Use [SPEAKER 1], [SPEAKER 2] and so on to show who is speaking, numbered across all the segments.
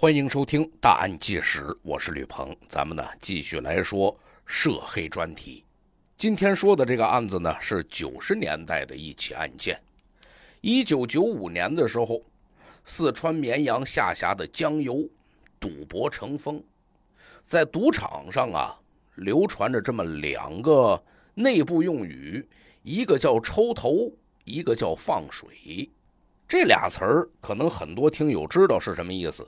[SPEAKER 1] 欢迎收听《大案纪实》，我是吕鹏，咱们呢继续来说涉黑专题。今天说的这个案子呢，是九十年代的一起案件。一九九五年的时候，四川绵阳下辖的江油赌博成风，在赌场上啊流传着这么两个内部用语，一个叫“抽头”，一个叫“放水”。这俩词儿可能很多听友知道是什么意思。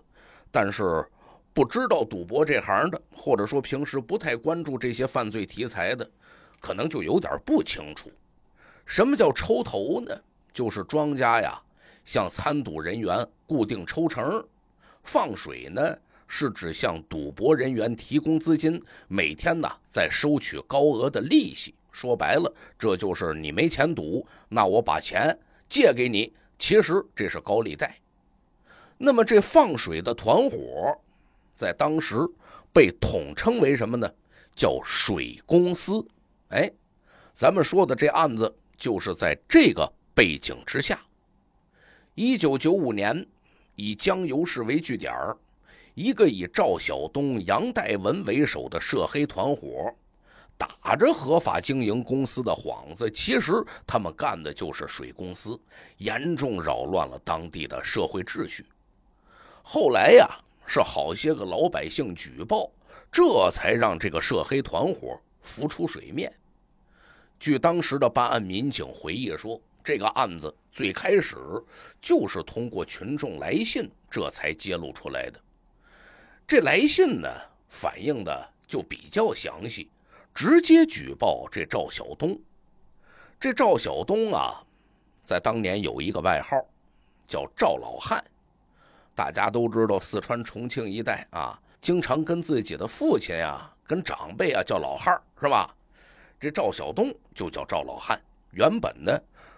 [SPEAKER 1] 但是，不知道赌博这行的，或者说平时不太关注这些犯罪题材的，可能就有点不清楚，什么叫抽头呢？就是庄家呀，向参赌人员固定抽成。放水呢，是指向赌博人员提供资金，每天呢在收取高额的利息。说白了，这就是你没钱赌，那我把钱借给你，其实这是高利贷。那么，这放水的团伙，在当时被统称为什么呢？叫水公司。哎，咱们说的这案子，就是在这个背景之下。一九九五年，以江油市为据点，一个以赵晓东、杨代文为首的涉黑团伙，打着合法经营公司的幌子，其实他们干的就是水公司，严重扰乱了当地的社会秩序。后来呀，是好些个老百姓举报，这才让这个涉黑团伙浮出水面。据当时的办案民警回忆说，这个案子最开始就是通过群众来信，这才揭露出来的。这来信呢，反映的就比较详细，直接举报这赵晓东。这赵晓东啊，在当年有一个外号，叫赵老汉。大家都知道，四川重庆一带啊，经常跟自己的父亲啊、跟长辈啊叫老汉，是吧？这赵晓东就叫赵老汉。原本呢，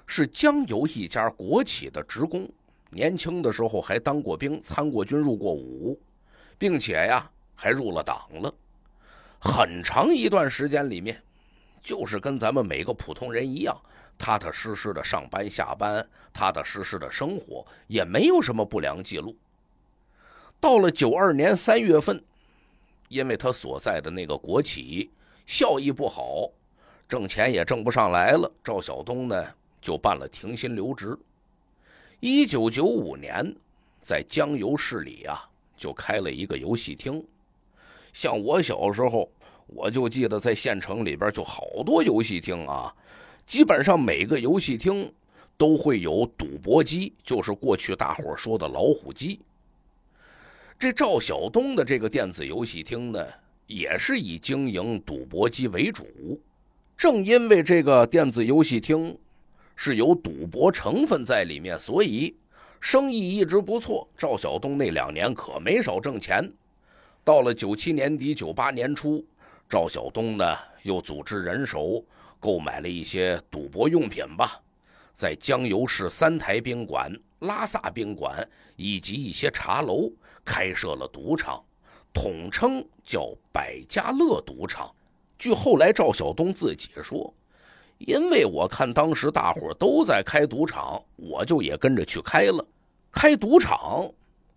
[SPEAKER 1] 是江油一家国企的职工，年轻的时候还当过兵、参过军、入过伍，并且呀还入了党了。很长一段时间里面，就是跟咱们每个普通人一样，踏踏实实的上班下班，踏踏实实的生活，也没有什么不良记录。到了九二年三月份，因为他所在的那个国企效益不好，挣钱也挣不上来了。赵晓东呢就办了停薪留职。一九九五年，在江油市里啊，就开了一个游戏厅。像我小时候，我就记得在县城里边就好多游戏厅啊，基本上每个游戏厅都会有赌博机，就是过去大伙说的老虎机。这赵晓东的这个电子游戏厅呢，也是以经营赌博机为主。正因为这个电子游戏厅是有赌博成分在里面，所以生意一直不错。赵晓东那两年可没少挣钱。到了九七年底、九八年初，赵晓东呢又组织人手购买了一些赌博用品吧，在江油市三台宾馆、拉萨宾馆以及一些茶楼。开设了赌场，统称叫百家乐赌场。据后来赵晓东自己说，因为我看当时大伙都在开赌场，我就也跟着去开了。开赌场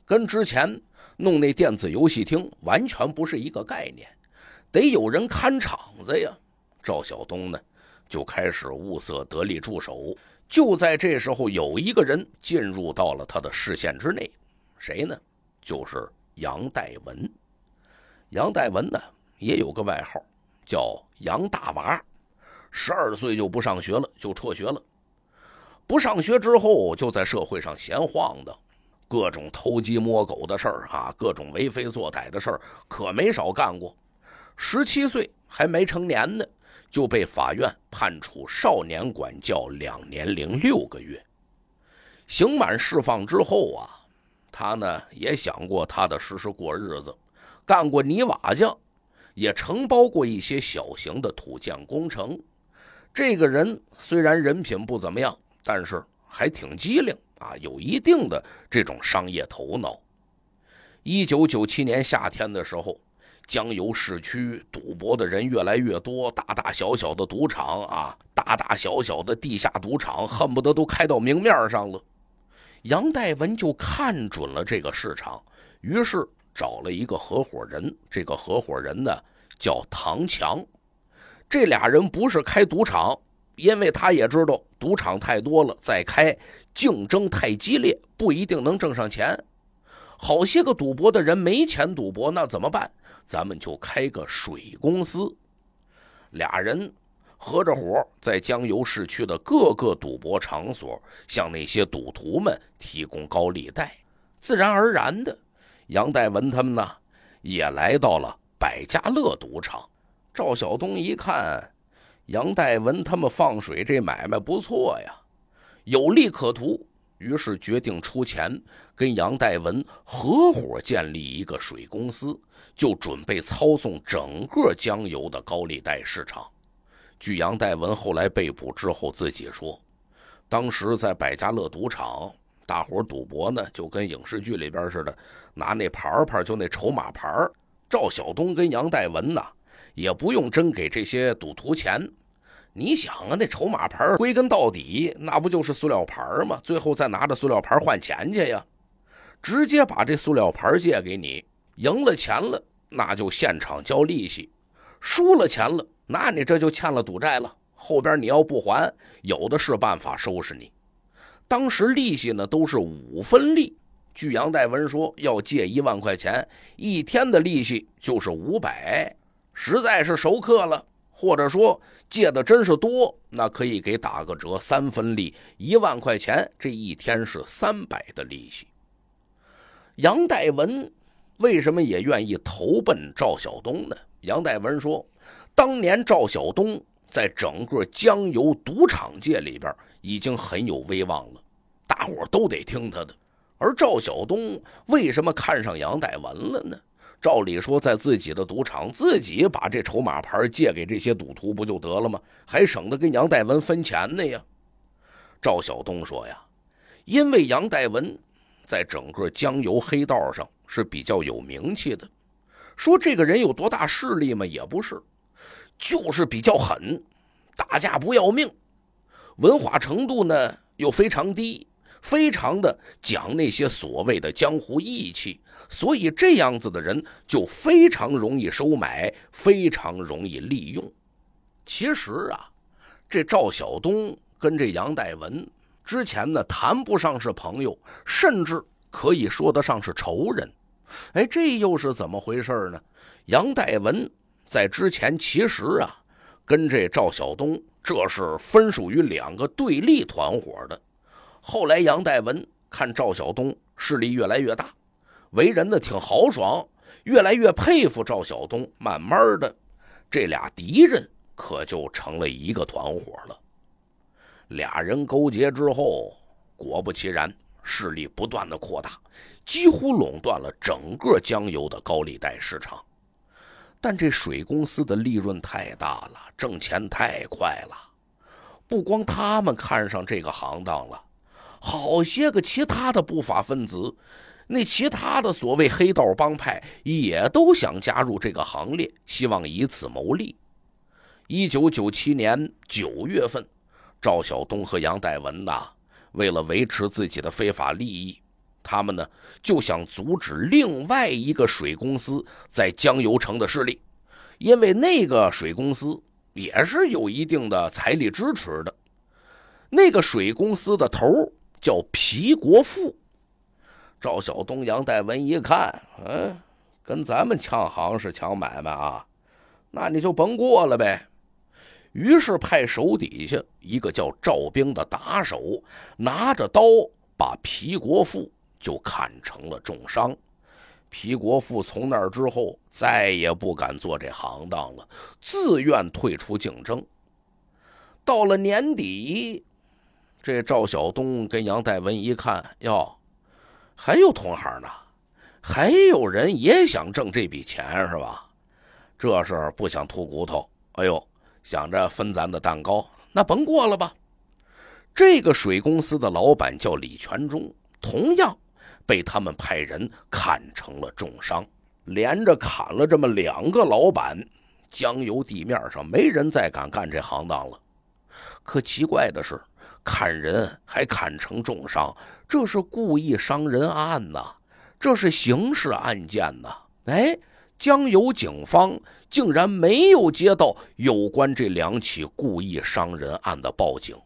[SPEAKER 1] 跟之前弄那电子游戏厅完全不是一个概念，得有人看场子呀。赵晓东呢，就开始物色得力助手。就在这时候，有一个人进入到了他的视线之内，谁呢？就是杨代文，杨代文呢也有个外号叫杨大娃，十二岁就不上学了，就辍学了。不上学之后，就在社会上闲晃的，各种偷鸡摸狗的事儿啊，各种为非作歹的事儿，可没少干过。十七岁还没成年呢，就被法院判处少年管教两年零六个月。刑满释放之后啊。他呢也想过踏踏实实过日子，干过泥瓦匠，也承包过一些小型的土建工程。这个人虽然人品不怎么样，但是还挺机灵啊，有一定的这种商业头脑。一九九七年夏天的时候，江油市区赌博的人越来越多，大大小小的赌场啊，大大小小的地下赌场，恨不得都开到明面上了。杨代文就看准了这个市场，于是找了一个合伙人。这个合伙人呢叫唐强，这俩人不是开赌场，因为他也知道赌场太多了，再开竞争太激烈，不一定能挣上钱。好些个赌博的人没钱赌博，那怎么办？咱们就开个水公司。俩人。合着伙在江油市区的各个赌博场所，向那些赌徒们提供高利贷。自然而然的，杨代文他们呢，也来到了百家乐赌场。赵晓东一看，杨代文他们放水这买卖不错呀，有利可图，于是决定出钱跟杨代文合伙建立一个水公司，就准备操纵整个江油的高利贷市场。据杨代文后来被捕之后自己说，当时在百家乐赌场，大伙赌博呢，就跟影视剧里边似的，拿那牌牌，就那筹码牌。赵晓东跟杨代文呢，也不用真给这些赌徒钱。你想啊，那筹码牌归根到底，那不就是塑料牌吗？最后再拿着塑料牌换钱去呀？直接把这塑料牌借给你，赢了钱了，那就现场交利息；输了钱了。那你这就欠了赌债了，后边你要不还，有的是办法收拾你。当时利息呢都是五分利，据杨代文说，要借一万块钱，一天的利息就是五百。实在是熟客了，或者说借的真是多，那可以给打个折，三分利，一万块钱这一天是三百的利息。杨代文为什么也愿意投奔赵晓东呢？杨代文说。当年赵晓东在整个江油赌场界里边已经很有威望了，大伙都得听他的。而赵晓东为什么看上杨代文了呢？照理说，在自己的赌场，自己把这筹码牌借给这些赌徒不就得了吗？还省得跟杨代文分钱呢呀？赵晓东说呀，因为杨代文在整个江油黑道上是比较有名气的，说这个人有多大势力吗？也不是。就是比较狠，打架不要命，文化程度呢又非常低，非常的讲那些所谓的江湖义气，所以这样子的人就非常容易收买，非常容易利用。其实啊，这赵晓东跟这杨代文之前呢谈不上是朋友，甚至可以说得上是仇人。哎，这又是怎么回事呢？杨代文。在之前，其实啊，跟这赵晓东这是分属于两个对立团伙的。后来，杨代文看赵晓东势力越来越大，为人呢挺豪爽，越来越佩服赵晓东。慢慢的，这俩敌人可就成了一个团伙了。俩人勾结之后，果不其然，势力不断的扩大，几乎垄断了整个江油的高利贷市场。但这水公司的利润太大了，挣钱太快了，不光他们看上这个行当了，好些个其他的不法分子，那其他的所谓黑道帮派也都想加入这个行列，希望以此谋利。一九九七年九月份，赵晓东和杨代文呐，为了维持自己的非法利益。他们呢就想阻止另外一个水公司在江油城的势力，因为那个水公司也是有一定的财力支持的。那个水公司的头叫皮国富。赵晓东、杨代文一看，嗯，跟咱们抢行是抢买卖啊，那你就甭过了呗。于是派手底下一个叫赵兵的打手，拿着刀把皮国富。就砍成了重伤，皮国富从那儿之后再也不敢做这行当了，自愿退出竞争。到了年底，这赵晓东跟杨代文一看，哟，还有同行呢，还有人也想挣这笔钱是吧？这事不想吐骨头，哎呦，想着分咱的蛋糕，那甭过了吧。这个水公司的老板叫李全忠，同样。被他们派人砍成了重伤，连着砍了这么两个老板，江油地面上没人再敢干这行当了。可奇怪的是，砍人还砍成重伤，这是故意伤人案呐，这是刑事案件呐。哎，江油警方竟然没有接到有关这两起故意伤人案的报警。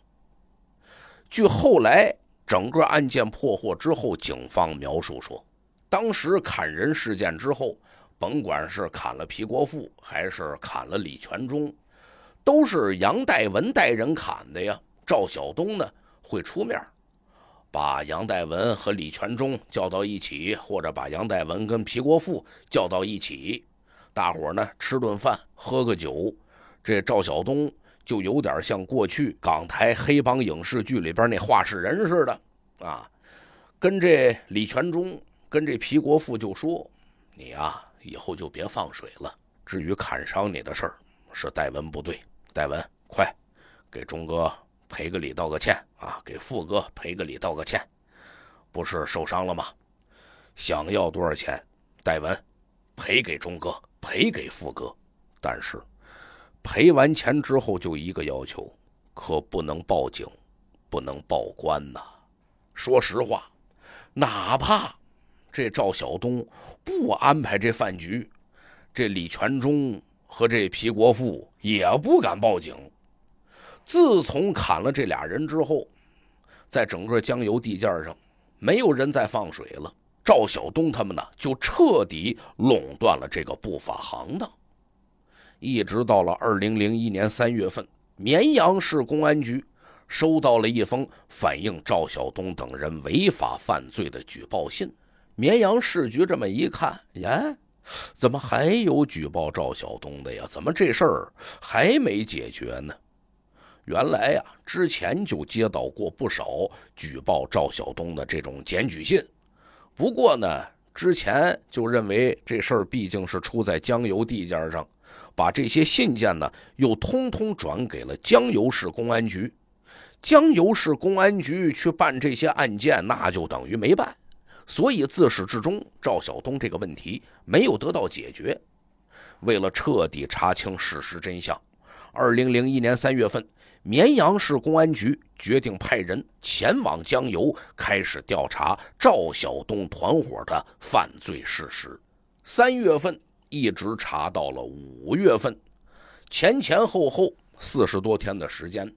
[SPEAKER 1] 据后来。整个案件破获之后，警方描述说，当时砍人事件之后，甭管是砍了皮国富还是砍了李全忠，都是杨代文带人砍的呀。赵晓东呢会出面，把杨代文和李全忠叫到一起，或者把杨代文跟皮国富叫到一起，大伙呢吃顿饭，喝个酒，这赵晓东。就有点像过去港台黑帮影视剧里边那画事人似的，啊，跟这李全忠，跟这皮国富就说：“你啊，以后就别放水了。至于砍伤你的事儿，是戴文不对。戴文，快给忠哥赔个礼，道个歉啊！给富哥赔个礼，道个歉。不是受伤了吗？想要多少钱？戴文，赔给忠哥，赔给富哥。但是。”赔完钱之后，就一个要求，可不能报警，不能报官呐。说实话，哪怕这赵晓东不安排这饭局，这李全忠和这皮国富也不敢报警。自从砍了这俩人之后，在整个江油地界上，没有人再放水了。赵晓东他们呢，就彻底垄断了这个不法行当。一直到了二零零一年三月份，绵阳市公安局收到了一封反映赵晓东等人违法犯罪的举报信。绵阳市局这么一看，耶，怎么还有举报赵晓东的呀？怎么这事儿还没解决呢？原来呀，之前就接到过不少举报赵晓东的这种检举信，不过呢，之前就认为这事儿毕竟是出在江油地界上。把这些信件呢，又通通转给了江油市公安局。江油市公安局去办这些案件，那就等于没办。所以自始至终，赵晓东这个问题没有得到解决。为了彻底查清事实真相，二零零一年三月份，绵阳市公安局决定派人前往江油，开始调查赵晓东团伙的犯罪事实。三月份。一直查到了五月份，前前后后四十多天的时间，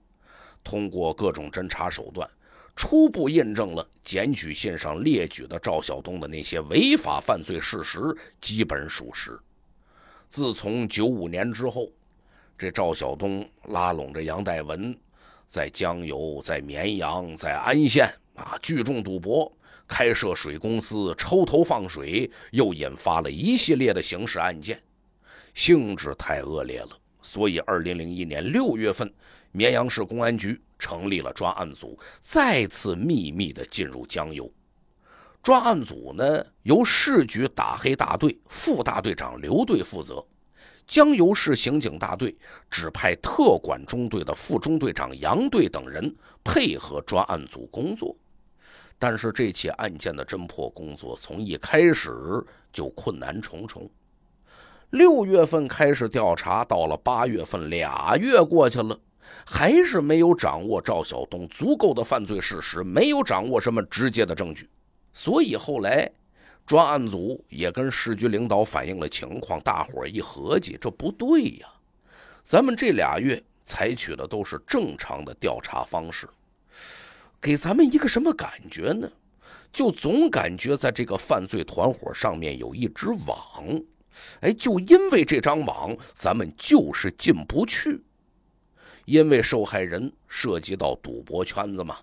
[SPEAKER 1] 通过各种侦查手段，初步印证了检举信上列举的赵晓东的那些违法犯罪事实基本属实。自从九五年之后，这赵晓东拉拢着杨代文，在江油、在绵阳、在安县啊聚众赌博。开设水公司抽头放水，又引发了一系列的刑事案件，性质太恶劣了。所以，二零零一年六月份，绵阳市公安局成立了专案组，再次秘密的进入江油。专案组呢，由市局打黑大队副大队长刘队负责，江油市刑警大队指派特管中队的副中队长杨队等人配合专案组工作。但是这起案件的侦破工作从一开始就困难重重。六月份开始调查，到了八月份，俩月过去了，还是没有掌握赵晓东足够的犯罪事实，没有掌握什么直接的证据。所以后来专案组也跟市局领导反映了情况，大伙儿一合计，这不对呀，咱们这俩月采取的都是正常的调查方式。给咱们一个什么感觉呢？就总感觉在这个犯罪团伙上面有一只网，哎，就因为这张网，咱们就是进不去。因为受害人涉及到赌博圈子嘛，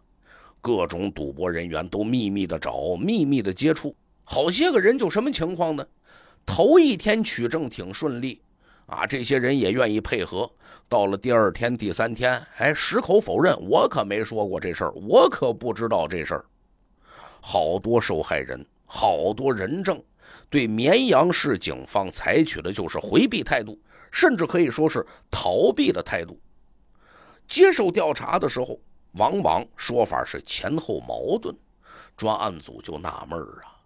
[SPEAKER 1] 各种赌博人员都秘密的找、秘密的接触，好些个人就什么情况呢？头一天取证挺顺利，啊，这些人也愿意配合。到了第二天、第三天，还矢口否认，我可没说过这事儿，我可不知道这事儿。好多受害人，好多人证，对绵阳市警方采取的就是回避态度，甚至可以说是逃避的态度。接受调查的时候，往往说法是前后矛盾，专案组就纳闷儿啊，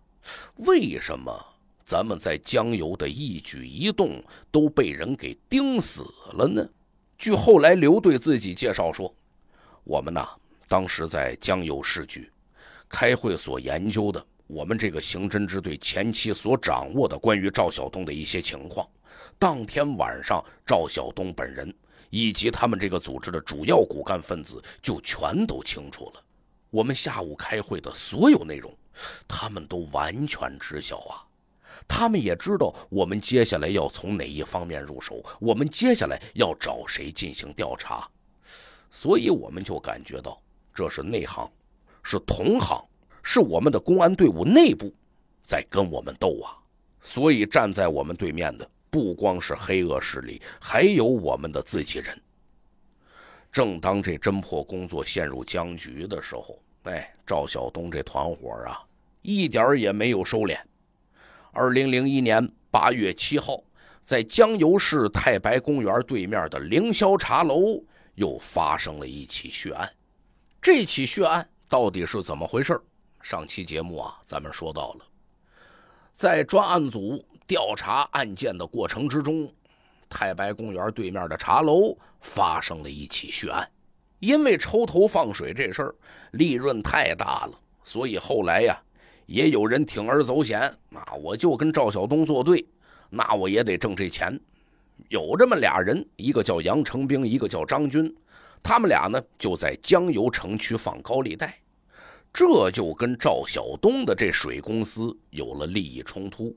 [SPEAKER 1] 为什么咱们在江油的一举一动都被人给盯死了呢？据后来刘队自己介绍说，我们呐当时在江油市局开会所研究的，我们这个刑侦支队前期所掌握的关于赵晓东的一些情况，当天晚上赵晓东本人以及他们这个组织的主要骨干分子就全都清楚了。我们下午开会的所有内容，他们都完全知晓啊。他们也知道我们接下来要从哪一方面入手，我们接下来要找谁进行调查，所以我们就感觉到这是内行，是同行，是我们的公安队伍内部在跟我们斗啊！所以站在我们对面的不光是黑恶势力，还有我们的自己人。正当这侦破工作陷入僵局的时候，哎，赵晓东这团伙啊，一点也没有收敛。二零零一年八月七号，在江油市太白公园对面的凌霄茶楼又发生了一起血案。这起血案到底是怎么回事？上期节目啊，咱们说到了，在专案组调查案件的过程之中，太白公园对面的茶楼发生了一起血案。因为抽头放水这事儿利润太大了，所以后来呀。也有人铤而走险，那我就跟赵晓东作对，那我也得挣这钱。有这么俩人，一个叫杨成兵，一个叫张军，他们俩呢就在江油城区放高利贷，这就跟赵晓东的这水公司有了利益冲突。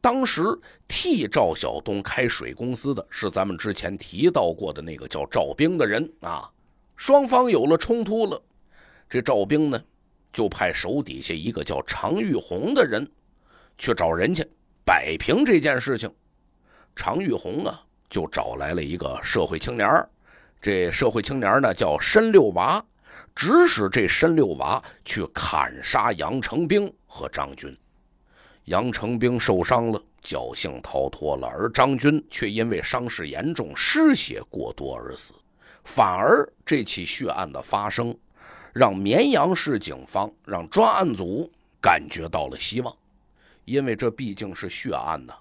[SPEAKER 1] 当时替赵晓东开水公司的是咱们之前提到过的那个叫赵兵的人啊，双方有了冲突了，这赵兵呢？就派手底下一个叫常玉红的人去找人去摆平这件事情。常玉红啊，就找来了一个社会青年这社会青年呢，叫申六娃，指使这申六娃去砍杀杨成兵和张军。杨成兵受伤了，侥幸逃脱了；而张军却因为伤势严重、失血过多而死。反而这起血案的发生。让绵阳市警方让专案组感觉到了希望，因为这毕竟是血案呢，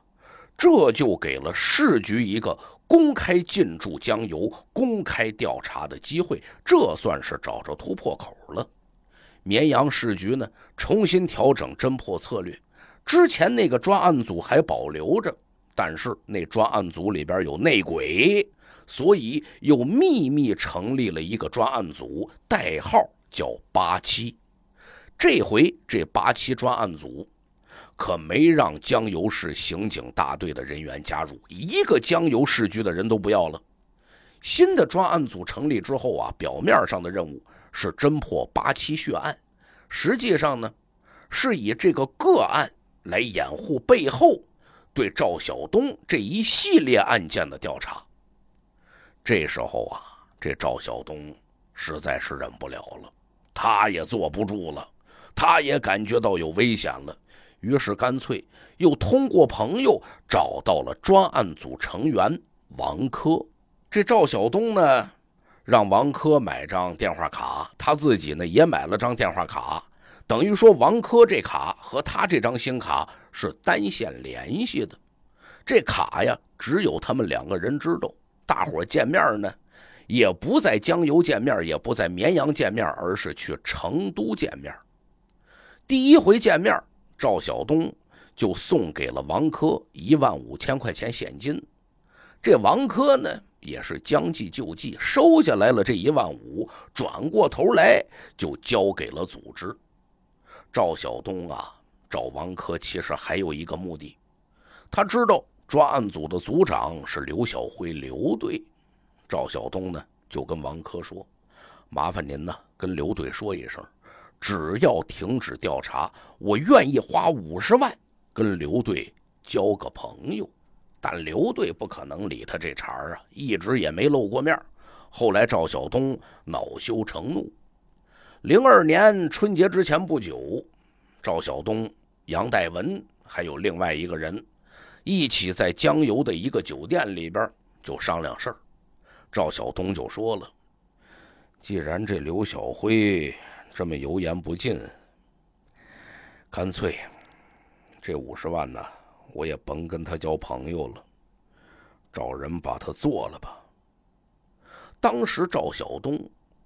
[SPEAKER 1] 这就给了市局一个公开进驻江油、公开调查的机会，这算是找着突破口了。绵阳市局呢重新调整侦破策略，之前那个专案组还保留着，但是那专案组里边有内鬼，所以又秘密成立了一个专案组，代号。叫八七，这回这八七专案组可没让江油市刑警大队的人员加入，一个江油市局的人都不要了。新的专案组成立之后啊，表面上的任务是侦破八七血案，实际上呢，是以这个个案来掩护背后对赵晓东这一系列案件的调查。这时候啊，这赵晓东实在是忍不了了。他也坐不住了，他也感觉到有危险了，于是干脆又通过朋友找到了专案组成员王珂。这赵晓东呢，让王珂买张电话卡，他自己呢也买了张电话卡，等于说王珂这卡和他这张新卡是单线联系的。这卡呀，只有他们两个人知道。大伙见面呢。也不在江油见面，也不在绵阳见面，而是去成都见面。第一回见面，赵晓东就送给了王珂一万五千块钱现金。这王珂呢，也是将计就计，收下来了这一万五，转过头来就交给了组织。赵晓东啊，找王珂其实还有一个目的，他知道专案组的组长是刘晓辉，刘队。赵晓东呢就跟王珂说：“麻烦您呢跟刘队说一声，只要停止调查，我愿意花五十万跟刘队交个朋友。”但刘队不可能理他这茬儿啊，一直也没露过面。后来赵晓东恼羞成怒。零二年春节之前不久，赵晓东、杨代文还有另外一个人一起在江油的一个酒店里边就商量事儿。赵晓东就说了：“既然这刘晓辉这么油盐不进，干脆这五十万呢，我也甭跟他交朋友了，找人把他做了吧。”当时赵晓东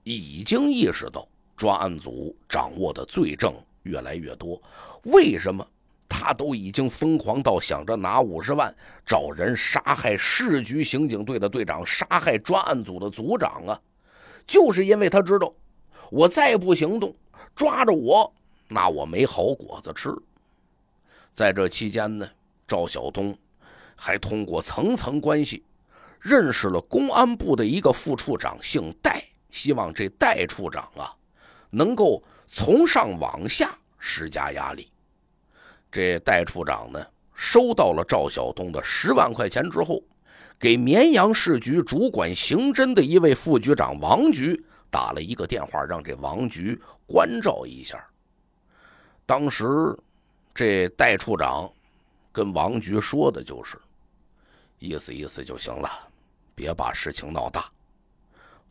[SPEAKER 1] 已经意识到，专案组掌握的罪证越来越多，为什么？他都已经疯狂到想着拿五十万找人杀害市局刑警队的队长，杀害专案组的组长啊！就是因为他知道，我再不行动，抓着我，那我没好果子吃。在这期间呢，赵晓东还通过层层关系，认识了公安部的一个副处长，姓戴，希望这戴处长啊，能够从上往下施加压力。这戴处长呢，收到了赵晓东的十万块钱之后，给绵阳市局主管刑侦的一位副局长王局打了一个电话，让这王局关照一下。当时，这戴处长跟王局说的就是，意思意思就行了，别把事情闹大。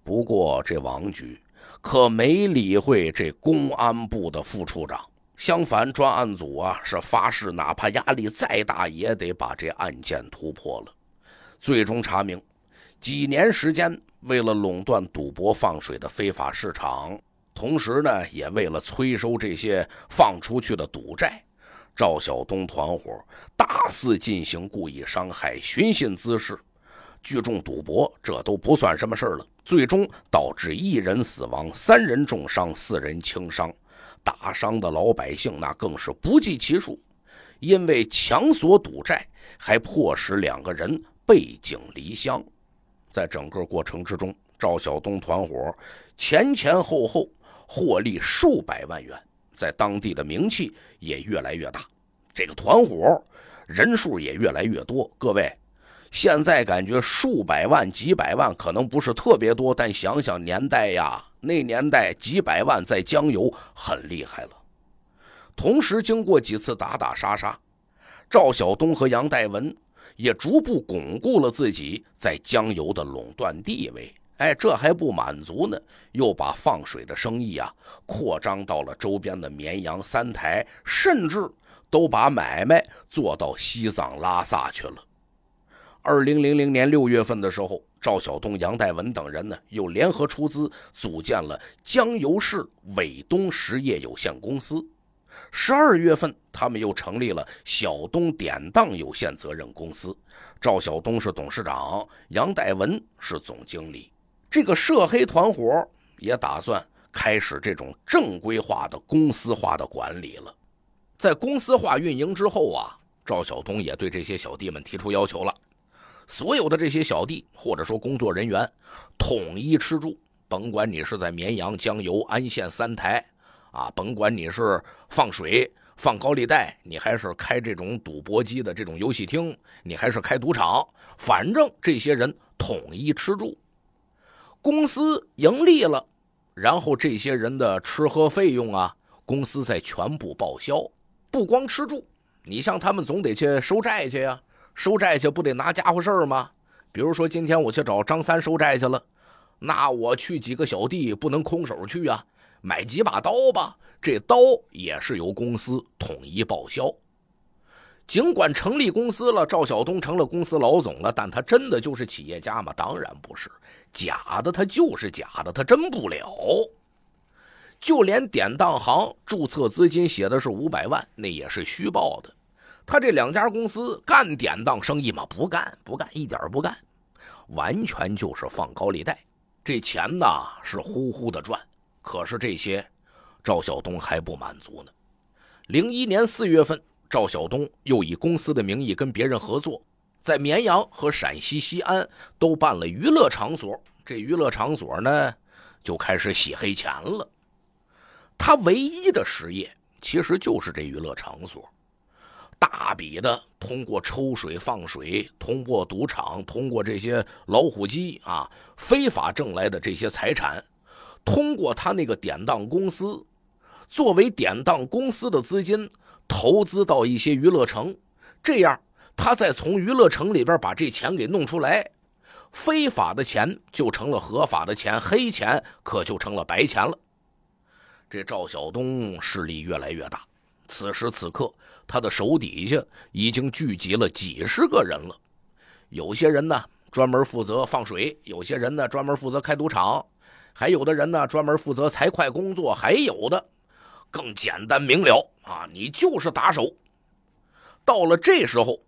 [SPEAKER 1] 不过这王局可没理会这公安部的副处长。相反，专案组啊是发誓，哪怕压力再大，也得把这案件突破了。最终查明，几年时间，为了垄断赌博放水的非法市场，同时呢，也为了催收这些放出去的赌债，赵晓东团伙大肆进行故意伤害、寻衅滋事、聚众赌博，这都不算什么事了。最终导致一人死亡，三人重伤，四人轻伤。打伤的老百姓那更是不计其数，因为强索赌债，还迫使两个人背井离乡。在整个过程之中，赵晓东团伙前前后后获利数百万元，在当地的名气也越来越大，这个团伙人数也越来越多。各位，现在感觉数百万、几百万可能不是特别多，但想想年代呀。那年代，几百万在江油很厉害了。同时，经过几次打打杀杀，赵晓东和杨代文也逐步巩固了自己在江油的垄断地位。哎，这还不满足呢，又把放水的生意啊扩张到了周边的绵阳、三台，甚至都把买卖做到西藏拉萨去了。二零零零年六月份的时候。赵晓东、杨代文等人呢，又联合出资组建了江油市伟东实业有限公司。十二月份，他们又成立了小东典当有限责任公司。赵晓东是董事长，杨代文是总经理。这个涉黑团伙也打算开始这种正规化的公司化的管理了。在公司化运营之后啊，赵晓东也对这些小弟们提出要求了。所有的这些小弟或者说工作人员，统一吃住，甭管你是在绵阳、江油、安县三台，啊，甭管你是放水、放高利贷，你还是开这种赌博机的这种游戏厅，你还是开赌场，反正这些人统一吃住。公司盈利了，然后这些人的吃喝费用啊，公司再全部报销，不光吃住，你像他们总得去收债去呀。收债去不得拿家伙事儿吗？比如说今天我去找张三收债去了，那我去几个小弟不能空手去啊，买几把刀吧。这刀也是由公司统一报销。尽管成立公司了，赵晓东成了公司老总了，但他真的就是企业家吗？当然不是，假的，他就是假的，他真不了。就连典当行注册资金写的是五百万，那也是虚报的。他这两家公司干典当生意嘛？不干，不干，一点不干，完全就是放高利贷。这钱呐是呼呼的赚。可是这些，赵晓东还不满足呢。零一年四月份，赵晓东又以公司的名义跟别人合作，在绵阳和陕西西安都办了娱乐场所。这娱乐场所呢，就开始洗黑钱了。他唯一的实业其实就是这娱乐场所。大笔的通过抽水放水，通过赌场，通过这些老虎机啊，非法挣来的这些财产，通过他那个典当公司，作为典当公司的资金，投资到一些娱乐城，这样他再从娱乐城里边把这钱给弄出来，非法的钱就成了合法的钱，黑钱可就成了白钱了。这赵晓东势力越来越大，此时此刻。他的手底下已经聚集了几十个人了，有些人呢专门负责放水，有些人呢专门负责开赌场，还有的人呢专门负责财会工作，还有的更简单明了啊，你就是打手。到了这时候，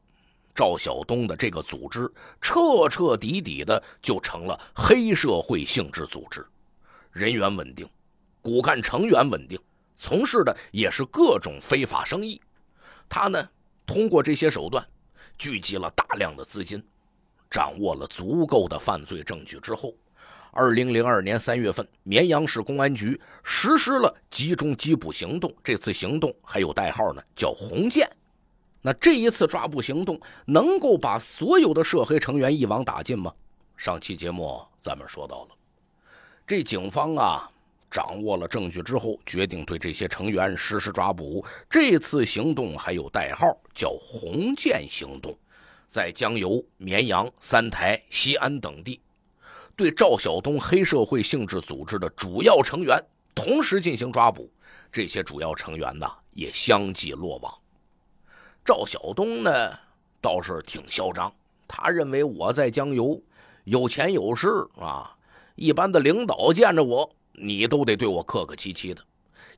[SPEAKER 1] 赵晓东的这个组织彻彻底底的就成了黑社会性质组织，人员稳定，骨干成员稳定，从事的也是各种非法生意。他呢，通过这些手段，聚集了大量的资金，掌握了足够的犯罪证据之后，二零零二年三月份，绵阳市公安局实施了集中缉捕行动。这次行动还有代号呢，叫“红箭”。那这一次抓捕行动能够把所有的涉黑成员一网打尽吗？上期节目咱们说到了，这警方啊。掌握了证据之后，决定对这些成员实施抓捕。这次行动还有代号，叫“红箭行动”。在江油、绵阳、三台、西安等地，对赵晓东黑社会性质组织的主要成员同时进行抓捕。这些主要成员呢，也相继落网。赵晓东呢，倒是挺嚣张，他认为我在江油有钱有势啊，一般的领导见着我。你都得对我客客气气的，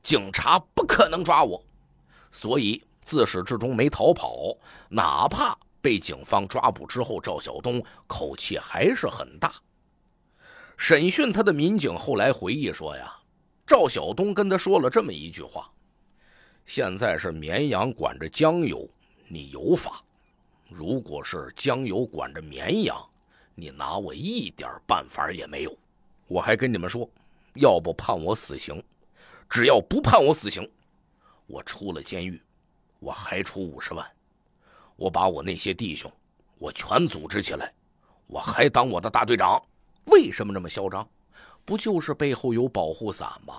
[SPEAKER 1] 警察不可能抓我，所以自始至终没逃跑。哪怕被警方抓捕之后，赵晓东口气还是很大。审讯他的民警后来回忆说：“呀，赵晓东跟他说了这么一句话：现在是绵羊管着江油，你有法；如果是江油管着绵羊，你拿我一点办法也没有。我还跟你们说。”要不判我死刑，只要不判我死刑，我出了监狱，我还出五十万，我把我那些弟兄，我全组织起来，我还当我的大队长。为什么这么嚣张？不就是背后有保护伞吗？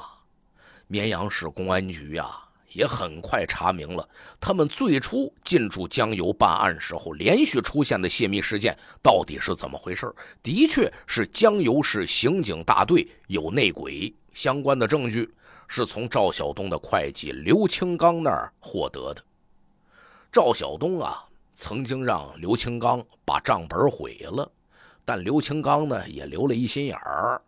[SPEAKER 1] 绵阳市公安局呀！也很快查明了，他们最初进驻江油办案时候连续出现的泄密事件到底是怎么回事的确是江油市刑警大队有内鬼，相关的证据是从赵晓东的会计刘青刚那儿获得的。赵晓东啊，曾经让刘青刚把账本毁了，但刘青刚呢也留了一心眼儿，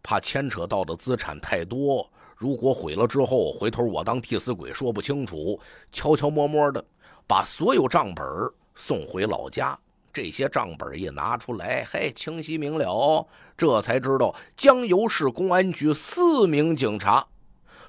[SPEAKER 1] 怕牵扯到的资产太多。如果毁了之后，回头我当替死鬼说不清楚，悄悄摸摸的把所有账本送回老家。这些账本一拿出来，嘿，清晰明了，这才知道江油市公安局四名警察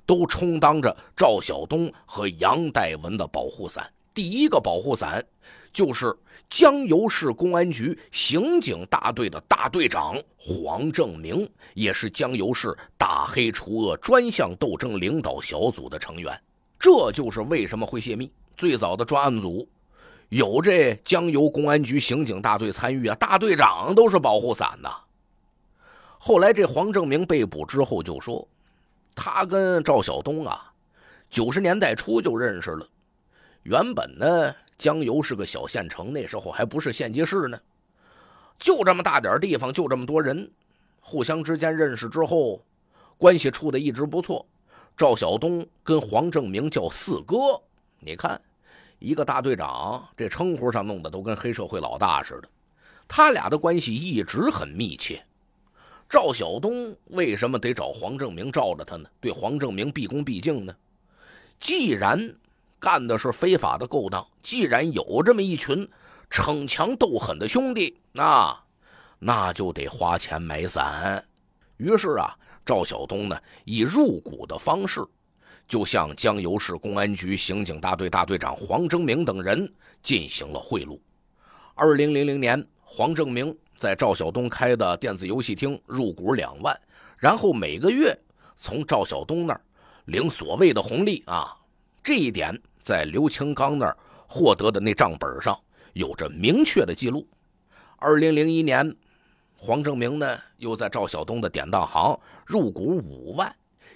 [SPEAKER 1] 都充当着赵晓东和杨代文的保护伞。第一个保护伞。就是江油市公安局刑警大队的大队长黄正明，也是江油市打黑除恶专项斗争领导小组的成员。这就是为什么会泄密。最早的专案组有这江油公安局刑警大队参与啊，大队长都是保护伞呐。后来这黄正明被捕之后就说，他跟赵晓东啊，九十年代初就认识了，原本呢。江油是个小县城，那时候还不是县级市呢，就这么大点地方，就这么多人，互相之间认识之后，关系处的一直不错。赵晓东跟黄正明叫四哥，你看，一个大队长，这称呼上弄得都跟黑社会老大似的。他俩的关系一直很密切。赵晓东为什么得找黄正明罩着他呢？对黄正明毕恭毕敬呢？既然。干的是非法的勾当，既然有这么一群逞强斗狠的兄弟，那那就得花钱买伞。于是啊，赵晓东呢以入股的方式，就向江油市公安局刑警大队大队长黄正明等人进行了贿赂。二零零零年，黄正明在赵晓东开的电子游戏厅入股两万，然后每个月从赵晓东那儿领所谓的红利啊。这一点在刘清刚那儿获得的那账本上有着明确的记录。二零零一年，黄正明呢又在赵晓东的典当行入股五万。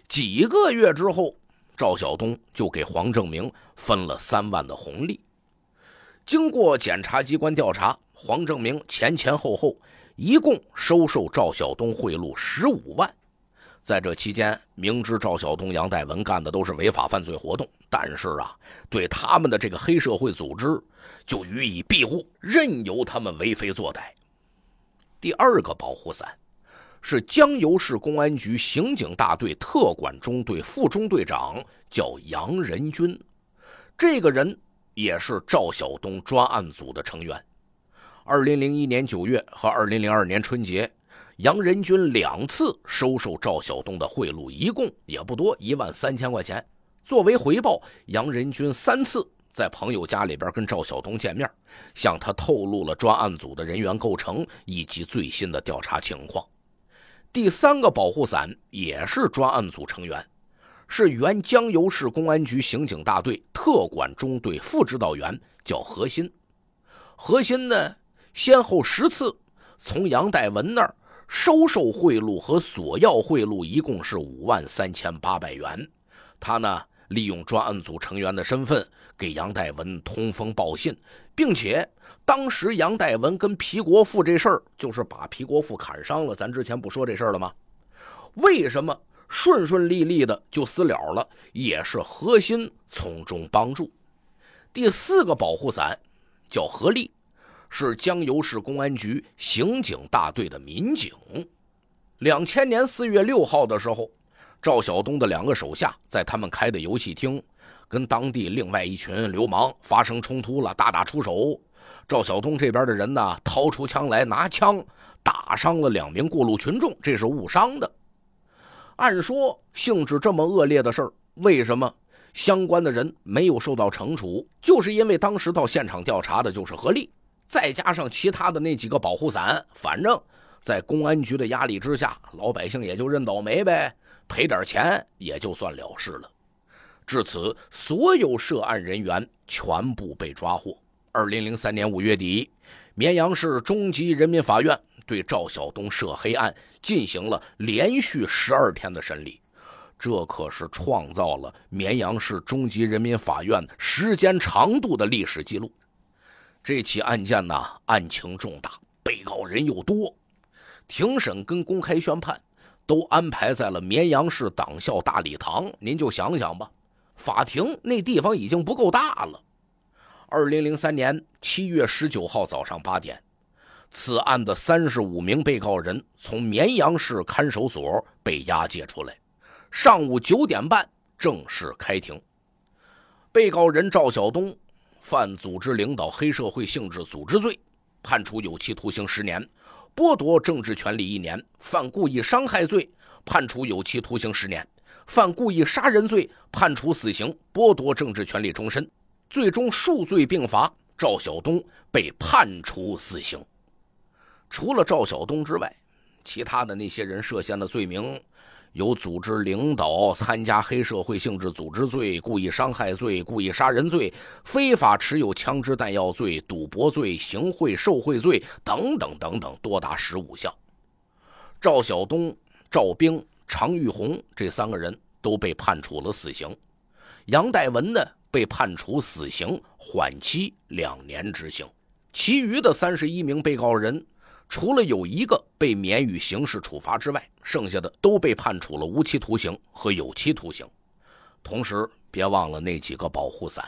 [SPEAKER 1] 几个月之后，赵晓东就给黄正明分了三万的红利。经过检察机关调查，黄正明前前后后一共收受赵晓东贿赂十五万。在这期间，明知赵晓东、杨代文干的都是违法犯罪活动，但是啊，对他们的这个黑社会组织就予以庇护，任由他们为非作歹。第二个保护伞是江油市公安局刑警大队特管中队副中队长，叫杨仁军，这个人也是赵晓东专案组的成员。二零零一年九月和二零零二年春节。杨仁军两次收受赵晓东的贿赂，一共也不多一万三千块钱。作为回报，杨仁军三次在朋友家里边跟赵晓东见面，向他透露了专案组的人员构成以及最新的调查情况。第三个保护伞也是专案组成员，是原江油市公安局刑警大队特管中队副指导员，叫何鑫。何鑫呢，先后十次从杨代文那儿。收受贿赂和索要贿赂一共是五万三千八百元。他呢，利用专案组成员的身份给杨代文通风报信，并且当时杨代文跟皮国富这事儿，就是把皮国富砍伤了。咱之前不说这事儿了吗？为什么顺顺利利的就私了了？也是何心从中帮助。第四个保护伞，叫何力。是江油市公安局刑警大队的民警。两千年四月六号的时候，赵晓东的两个手下在他们开的游戏厅，跟当地另外一群流氓发生冲突了，大打出手。赵晓东这边的人呢，掏出枪来，拿枪打伤了两名过路群众，这是误伤的。按说性质这么恶劣的事儿，为什么相关的人没有受到惩处？就是因为当时到现场调查的就是何力。再加上其他的那几个保护伞，反正，在公安局的压力之下，老百姓也就认倒霉呗，赔点钱也就算了事了。至此，所有涉案人员全部被抓获。二零零三年五月底，绵阳市中级人民法院对赵晓东涉黑案进行了连续十二天的审理，这可是创造了绵阳市中级人民法院时间长度的历史记录。这起案件呢，案情重大，被告人又多，庭审跟公开宣判都安排在了绵阳市党校大礼堂。您就想想吧，法庭那地方已经不够大了。二零零三年七月十九号早上八点，此案的三十五名被告人从绵阳市看守所被押解出来。上午九点半正式开庭，被告人赵晓东。犯组织领导黑社会性质组织罪，判处有期徒刑十年，剥夺政治权利一年；犯故意伤害罪，判处有期徒刑十年；犯故意杀人罪，判处死刑，剥夺政治权利终身。最终数罪并罚，赵晓东被判处死刑。除了赵晓东之外，其他的那些人涉嫌的罪名。有组织领导参加黑社会性质组织罪、故意伤害罪、故意杀人罪、非法持有枪支弹药罪、赌博罪、行贿受贿罪等等等等，多达十五项。赵晓东、赵兵、常玉红这三个人都被判处了死刑。杨代文呢，被判处死刑缓期两年执行。其余的三十一名被告人。除了有一个被免予刑事处罚之外，剩下的都被判处了无期徒刑和有期徒刑。同时，别忘了那几个保护伞。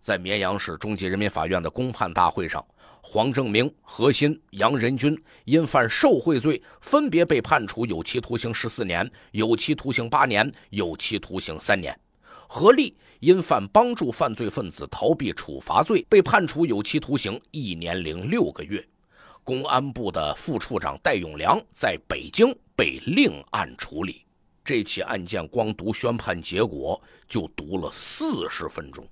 [SPEAKER 1] 在绵阳市中级人民法院的公判大会上，黄正明、何新、杨仁军因犯受贿罪，分别被判处有期徒刑十四年、有期徒刑八年、有期徒刑三年；何丽因犯帮助犯罪分子逃避处罚罪，被判处有期徒刑一年零六个月。公安部的副处长戴永良在北京被另案处理。这起案件光读宣判结果就读了四十分钟，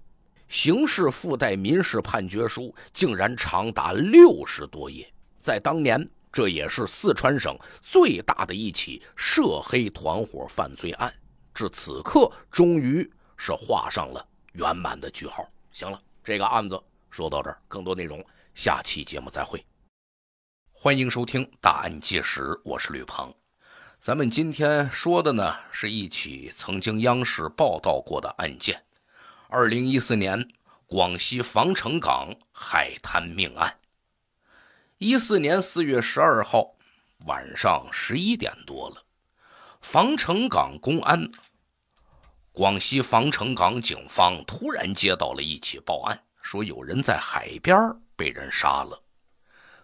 [SPEAKER 1] 刑事附带民事判决书竟然长达六十多页。在当年，这也是四川省最大的一起涉黑团伙犯罪案。至此刻，终于是画上了圆满的句号。行了，这个案子说到这儿，更多内容下期节目再会。欢迎收听《大案纪实》，我是吕鹏。咱们今天说的呢，是一起曾经央视报道过的案件——二零一四年广西防城港海滩命案。一四年四月十二号晚上十一点多了，防城港公安、广西防城港警方突然接到了一起报案，说有人在海边被人杀了。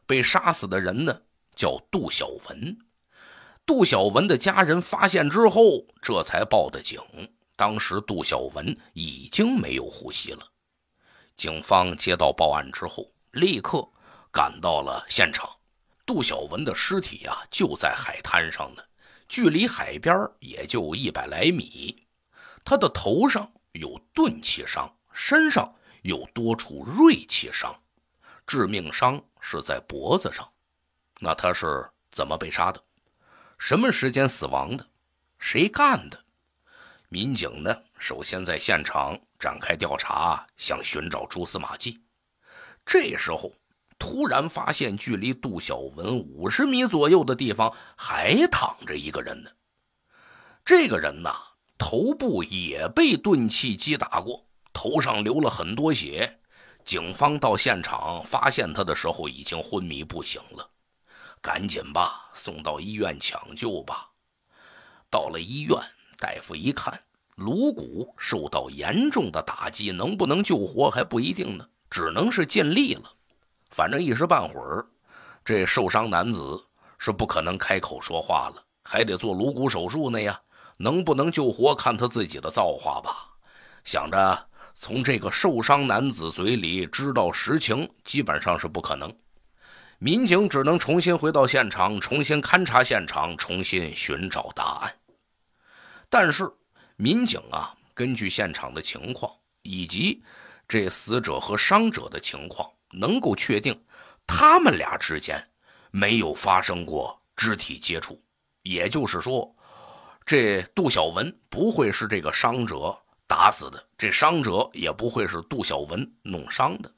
[SPEAKER 1] 被杀死的人呢，叫杜小文。杜小文的家人发现之后，这才报的警。当时杜小文已经没有呼吸了。警方接到报案之后，立刻赶到了现场。杜小文的尸体啊，就在海滩上呢，距离海边也就一百来米。他的头上有钝器伤，身上有多处锐器伤。致命伤是在脖子上，那他是怎么被杀的？什么时间死亡的？谁干的？民警呢？首先在现场展开调查，想寻找蛛丝马迹。这时候突然发现，距离杜小文五十米左右的地方还躺着一个人呢。这个人呢，头部也被钝器击打过，头上流了很多血。警方到现场发现他的时候，已经昏迷不醒了。赶紧吧，送到医院抢救吧。到了医院，大夫一看，颅骨受到严重的打击，能不能救活还不一定呢，只能是尽力了。反正一时半会儿，这受伤男子是不可能开口说话了，还得做颅骨手术呢呀。能不能救活，看他自己的造化吧。想着。从这个受伤男子嘴里知道实情，基本上是不可能。民警只能重新回到现场，重新勘察现场，重新寻找答案。但是，民警啊，根据现场的情况以及这死者和伤者的情况，能够确定他们俩之间没有发生过肢体接触，也就是说，这杜小文不会是这个伤者。打死的这伤者也不会是杜小文弄伤的，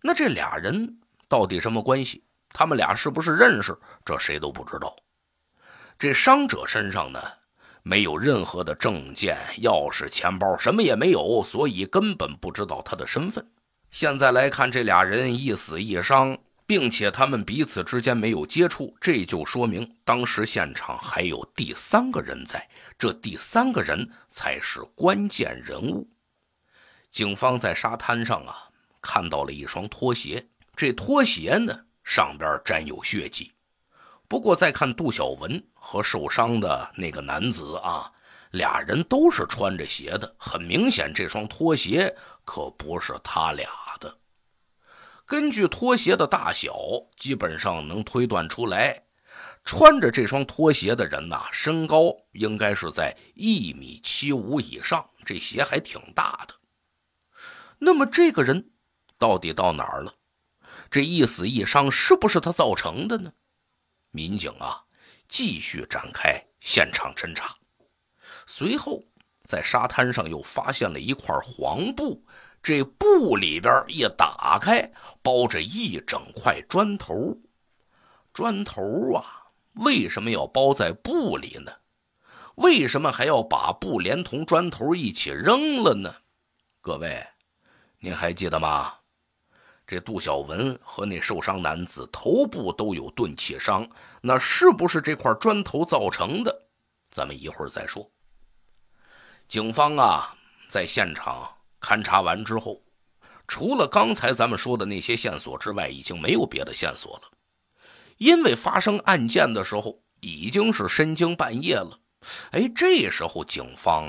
[SPEAKER 1] 那这俩人到底什么关系？他们俩是不是认识？这谁都不知道。这伤者身上呢，没有任何的证件、钥匙、钱包，什么也没有，所以根本不知道他的身份。现在来看，这俩人一死一伤。并且他们彼此之间没有接触，这就说明当时现场还有第三个人在这，第三个人才是关键人物。警方在沙滩上啊看到了一双拖鞋，这拖鞋呢上边沾有血迹。不过再看杜小文和受伤的那个男子啊，俩人都是穿着鞋的，很明显这双拖鞋可不是他俩的。根据拖鞋的大小，基本上能推断出来，穿着这双拖鞋的人呐，身高应该是在一米七五以上，这鞋还挺大的。那么这个人到底到哪儿了？这一死一伤是不是他造成的呢？民警啊，继续展开现场侦查，随后在沙滩上又发现了一块黄布。这布里边一打开，包着一整块砖头。砖头啊，为什么要包在布里呢？为什么还要把布连同砖头一起扔了呢？各位，您还记得吗？这杜小文和那受伤男子头部都有钝器伤，那是不是这块砖头造成的？咱们一会儿再说。警方啊，在现场。勘察完之后，除了刚才咱们说的那些线索之外，已经没有别的线索了。因为发生案件的时候已经是深更半夜了，哎，这时候警方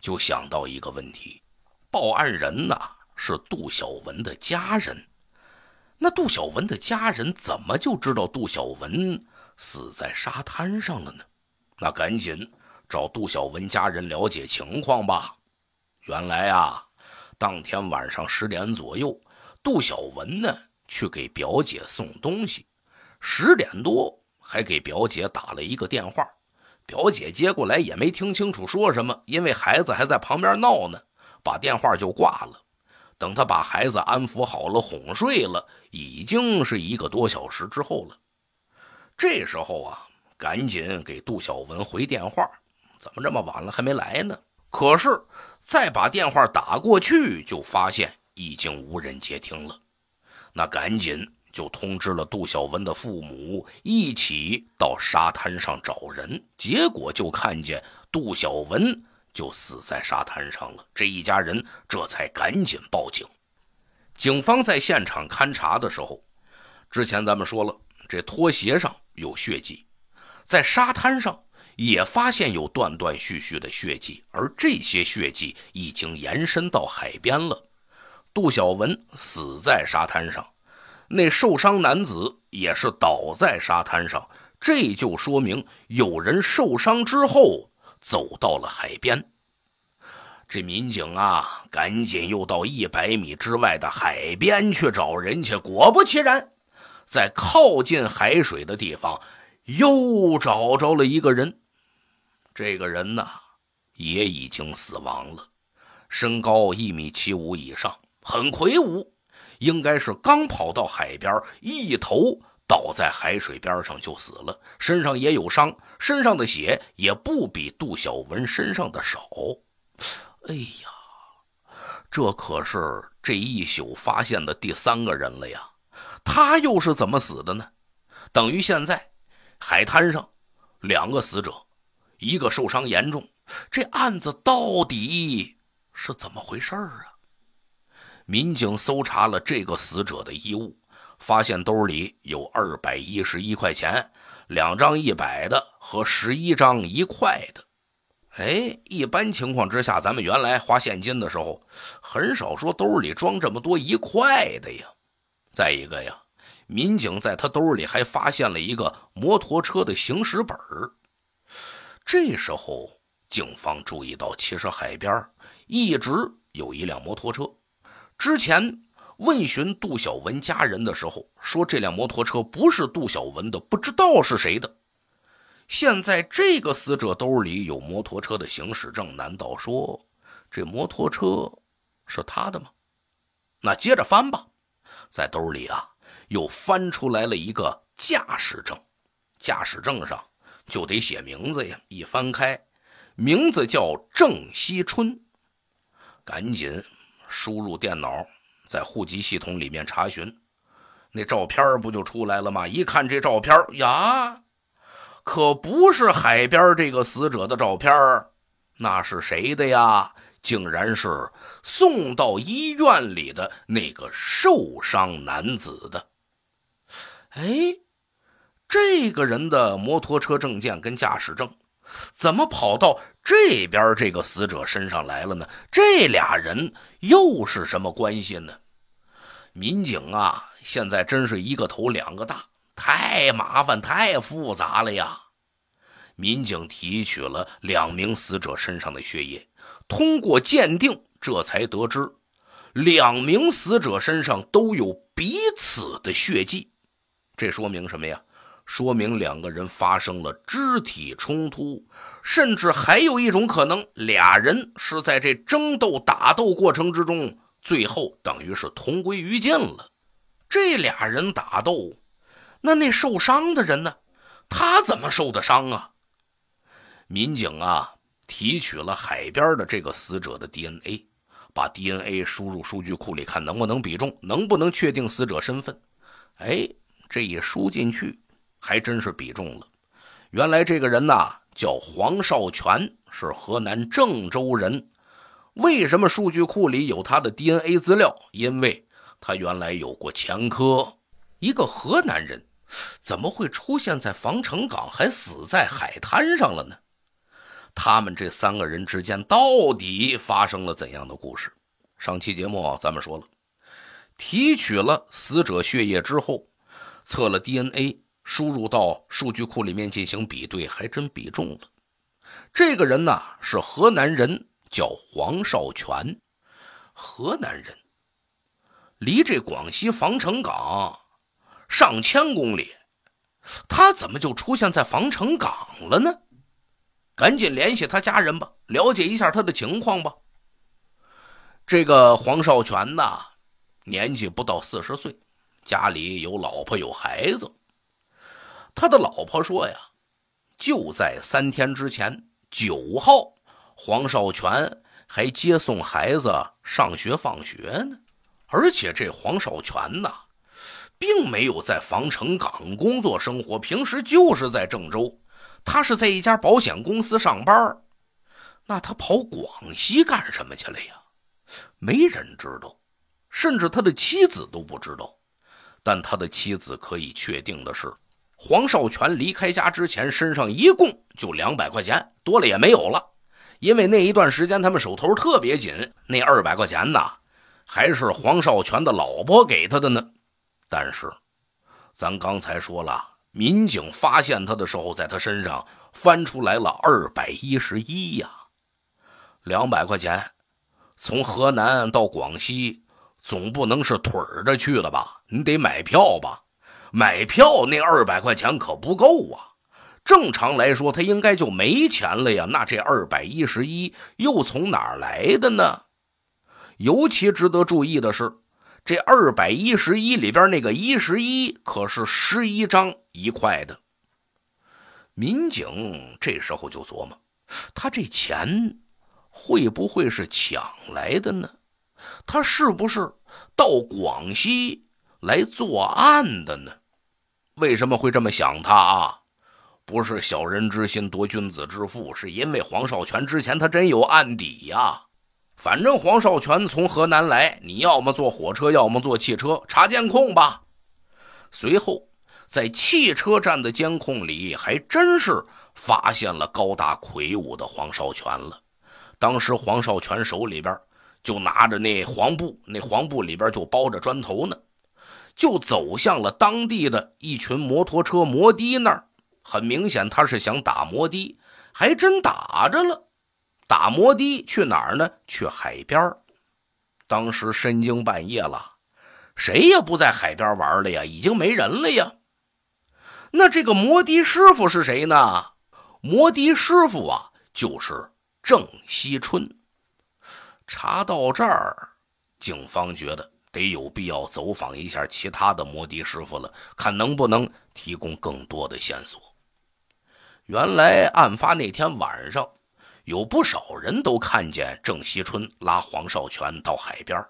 [SPEAKER 1] 就想到一个问题：报案人呐是杜小文的家人，那杜小文的家人怎么就知道杜小文死在沙滩上了呢？那赶紧找杜小文家人了解情况吧。原来啊。当天晚上十点左右，杜小文呢去给表姐送东西，十点多还给表姐打了一个电话，表姐接过来也没听清楚说什么，因为孩子还在旁边闹呢，把电话就挂了。等他把孩子安抚好了，哄睡了，已经是一个多小时之后了。这时候啊，赶紧给杜小文回电话，怎么这么晚了还没来呢？可是，再把电话打过去，就发现已经无人接听了。那赶紧就通知了杜小文的父母，一起到沙滩上找人。结果就看见杜小文就死在沙滩上了。这一家人这才赶紧报警。警方在现场勘查的时候，之前咱们说了，这拖鞋上有血迹，在沙滩上。也发现有断断续续的血迹，而这些血迹已经延伸到海边了。杜小文死在沙滩上，那受伤男子也是倒在沙滩上，这就说明有人受伤之后走到了海边。这民警啊，赶紧又到一百米之外的海边去找人去。果不其然，在靠近海水的地方又找着了一个人。这个人呢，也已经死亡了，身高一米七五以上，很魁梧，应该是刚跑到海边，一头倒在海水边上就死了，身上也有伤，身上的血也不比杜小文身上的少。哎呀，这可是这一宿发现的第三个人了呀！他又是怎么死的呢？等于现在海滩上两个死者。一个受伤严重，这案子到底是怎么回事啊？民警搜查了这个死者的衣物，发现兜里有二百一十一块钱，两张一百的和十一张一块的。哎，一般情况之下，咱们原来花现金的时候，很少说兜里装这么多一块的呀。再一个呀，民警在他兜里还发现了一个摩托车的行驶本儿。这时候，警方注意到，其实海边一直有一辆摩托车。之前问询杜小文家人的时候，说这辆摩托车不是杜小文的，不知道是谁的。现在这个死者兜里有摩托车的行驶证，难道说这摩托车是他的吗？那接着翻吧，在兜里啊，又翻出来了一个驾驶证，驾驶证上。就得写名字呀！一翻开，名字叫郑惜春，赶紧输入电脑，在户籍系统里面查询，那照片不就出来了吗？一看这照片，呀，可不是海边这个死者的照片，那是谁的呀？竟然是送到医院里的那个受伤男子的，哎。这个人的摩托车证件跟驾驶证，怎么跑到这边这个死者身上来了呢？这俩人又是什么关系呢？民警啊，现在真是一个头两个大，太麻烦，太复杂了呀！民警提取了两名死者身上的血液，通过鉴定，这才得知，两名死者身上都有彼此的血迹，这说明什么呀？说明两个人发生了肢体冲突，甚至还有一种可能，俩人是在这争斗打斗过程之中，最后等于是同归于尽了。这俩人打斗，那那受伤的人呢？他怎么受的伤啊？民警啊，提取了海边的这个死者的 DNA，把 DNA 输入数据库里，看能不能比中，能不能确定死者身份。哎，这一输进去。还真是比中了。原来这个人呐叫黄少全，是河南郑州人。为什么数据库里有他的 DNA 资料？因为他原来有过前科。一个河南人怎么会出现在防城港，还死在海滩上了呢？他们这三个人之间到底发生了怎样的故事？上期节目咱们说了，提取了死者血液之后，测了 DNA。输入到数据库里面进行比对，还真比中了。这个人呢是河南人，叫黄少全，河南人，离这广西防城港上千公里，他怎么就出现在防城港了呢？赶紧联系他家人吧，了解一下他的情况吧。这个黄少全呢，年纪不到四十岁，家里有老婆有孩子。他的老婆说：“呀，就在三天之前，九号，黄少全还接送孩子上学放学呢。而且这黄少全呢，并没有在防城港工作生活，平时就是在郑州。他是在一家保险公司上班。那他跑广西干什么去了呀？没人知道，甚至他的妻子都不知道。但他的妻子可以确定的是。”黄少全离开家之前，身上一共就两百块钱，多了也没有了，因为那一段时间他们手头特别紧。那二百块钱呢，还是黄少全的老婆给他的呢。但是，咱刚才说了，民警发现他的时候，在他身上翻出来了二百一十一呀，两百块钱。从河南到广西，总不能是腿着去了吧？你得买票吧。买票那二百块钱可不够啊！正常来说，他应该就没钱了呀。那这二百一十一又从哪儿来的呢？尤其值得注意的是，这二百一十一里边那个一十一，可是十一张一块的。民警这时候就琢磨：他这钱会不会是抢来的呢？他是不是到广西来作案的呢？为什么会这么想他啊？不是小人之心夺君子之腹，是因为黄少全之前他真有案底呀。反正黄少全从河南来，你要么坐火车，要么坐汽车，查监控吧。随后，在汽车站的监控里，还真是发现了高大魁梧的黄少全了。当时黄少全手里边就拿着那黄布，那黄布里边就包着砖头呢。就走向了当地的一群摩托车摩的那儿，很明显他是想打摩的，还真打着了。打摩的去哪儿呢？去海边儿。当时深更半夜了，谁也不在海边玩了呀，已经没人了呀。那这个摩的师傅是谁呢？摩的师傅啊，就是郑希春。查到这儿，警方觉得。得有必要走访一下其他的摩的师傅了，看能不能提供更多的线索。原来案发那天晚上，有不少人都看见郑西春拉黄少全到海边。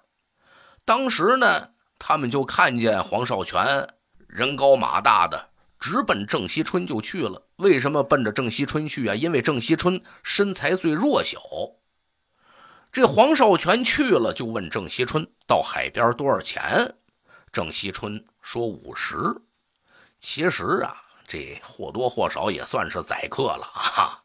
[SPEAKER 1] 当时呢，他们就看见黄少全人高马大的直奔郑西春就去了。为什么奔着郑西春去啊？因为郑西春身材最弱小。这黄少全去了，就问郑西春到海边多少钱。郑西春说五十。其实啊，这或多或少也算是宰客了啊。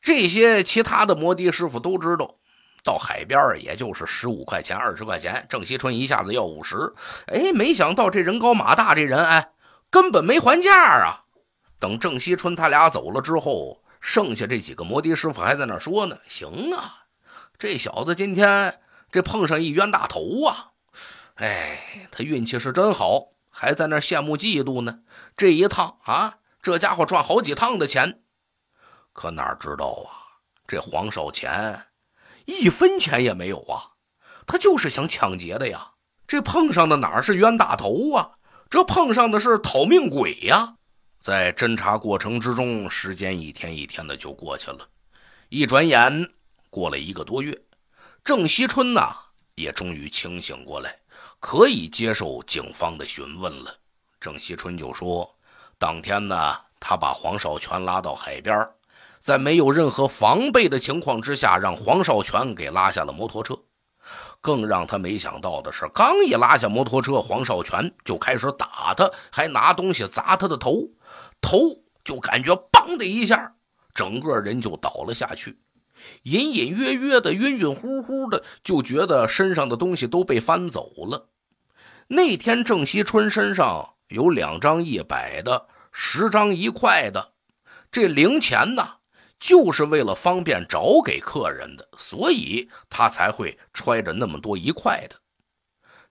[SPEAKER 1] 这些其他的摩的师傅都知道，到海边也就是十五块钱、二十块钱。郑西春一下子要五十，哎，没想到这人高马大这人，哎，根本没还价啊。等郑西春他俩走了之后，剩下这几个摩的师傅还在那说呢：“行啊。”这小子今天这碰上一冤大头啊！哎，他运气是真好，还在那羡慕嫉妒呢。这一趟啊，这家伙赚好几趟的钱，可哪知道啊，这黄少钱一分钱也没有啊！他就是想抢劫的呀！这碰上的哪是冤大头啊？这碰上的是讨命鬼呀！在侦查过程之中，时间一天一天的就过去了，一转眼。过了一个多月，郑希春呢也终于清醒过来，可以接受警方的询问了。郑希春就说：“当天呢，他把黄少全拉到海边，在没有任何防备的情况之下，让黄少全给拉下了摩托车。更让他没想到的是，刚一拉下摩托车，黄少全就开始打他，还拿东西砸他的头，头就感觉‘梆’的一下，整个人就倒了下去。”隐隐约约的，晕晕乎乎的，就觉得身上的东西都被翻走了。那天郑西春身上有两张一百的，十张一块的，这零钱呢，就是为了方便找给客人的，所以他才会揣着那么多一块的。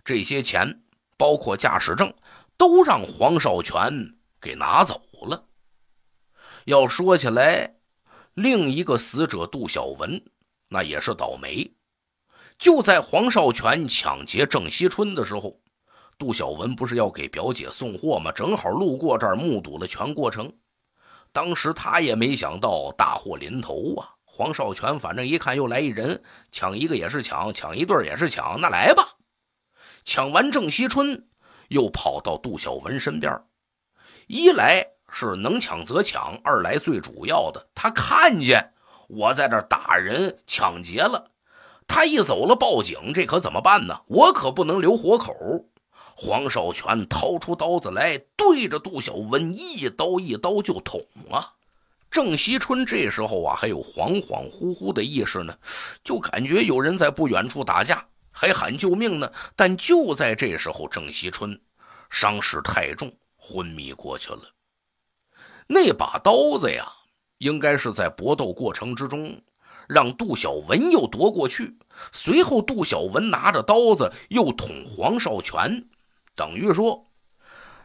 [SPEAKER 1] 这些钱，包括驾驶证，都让黄少全给拿走了。要说起来。另一个死者杜小文，那也是倒霉。就在黄少全抢劫郑西春的时候，杜小文不是要给表姐送货吗？正好路过这儿，目睹了全过程。当时他也没想到大祸临头啊！黄少全反正一看又来一人，抢一个也是抢，抢一对也是抢，那来吧！抢完郑西春，又跑到杜小文身边，一来。是能抢则抢。二来最主要的，他看见我在这打人抢劫了，他一走了报警，这可怎么办呢？我可不能留活口。黄少全掏出刀子来，对着杜小文一刀一刀就捅啊！郑惜春这时候啊，还有恍恍惚惚的意识呢，就感觉有人在不远处打架，还喊救命呢。但就在这时候，郑惜春伤势太重，昏迷过去了。那把刀子呀，应该是在搏斗过程之中，让杜小文又夺过去。随后，杜小文拿着刀子又捅黄少全，等于说，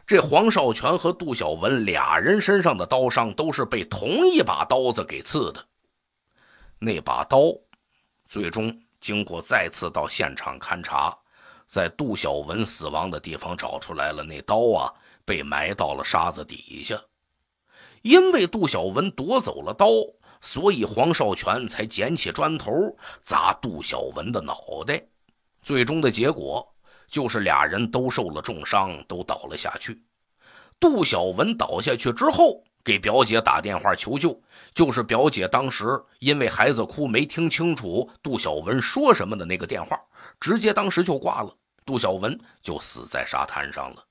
[SPEAKER 1] 这黄少全和杜小文俩人身上的刀伤都是被同一把刀子给刺的。那把刀，最终经过再次到现场勘查，在杜小文死亡的地方找出来了。那刀啊，被埋到了沙子底下。因为杜小文夺走了刀，所以黄少全才捡起砖头砸杜小文的脑袋。最终的结果就是俩人都受了重伤，都倒了下去。杜小文倒下去之后，给表姐打电话求救，就是表姐当时因为孩子哭没听清楚杜小文说什么的那个电话，直接当时就挂了。杜小文就死在沙滩上了。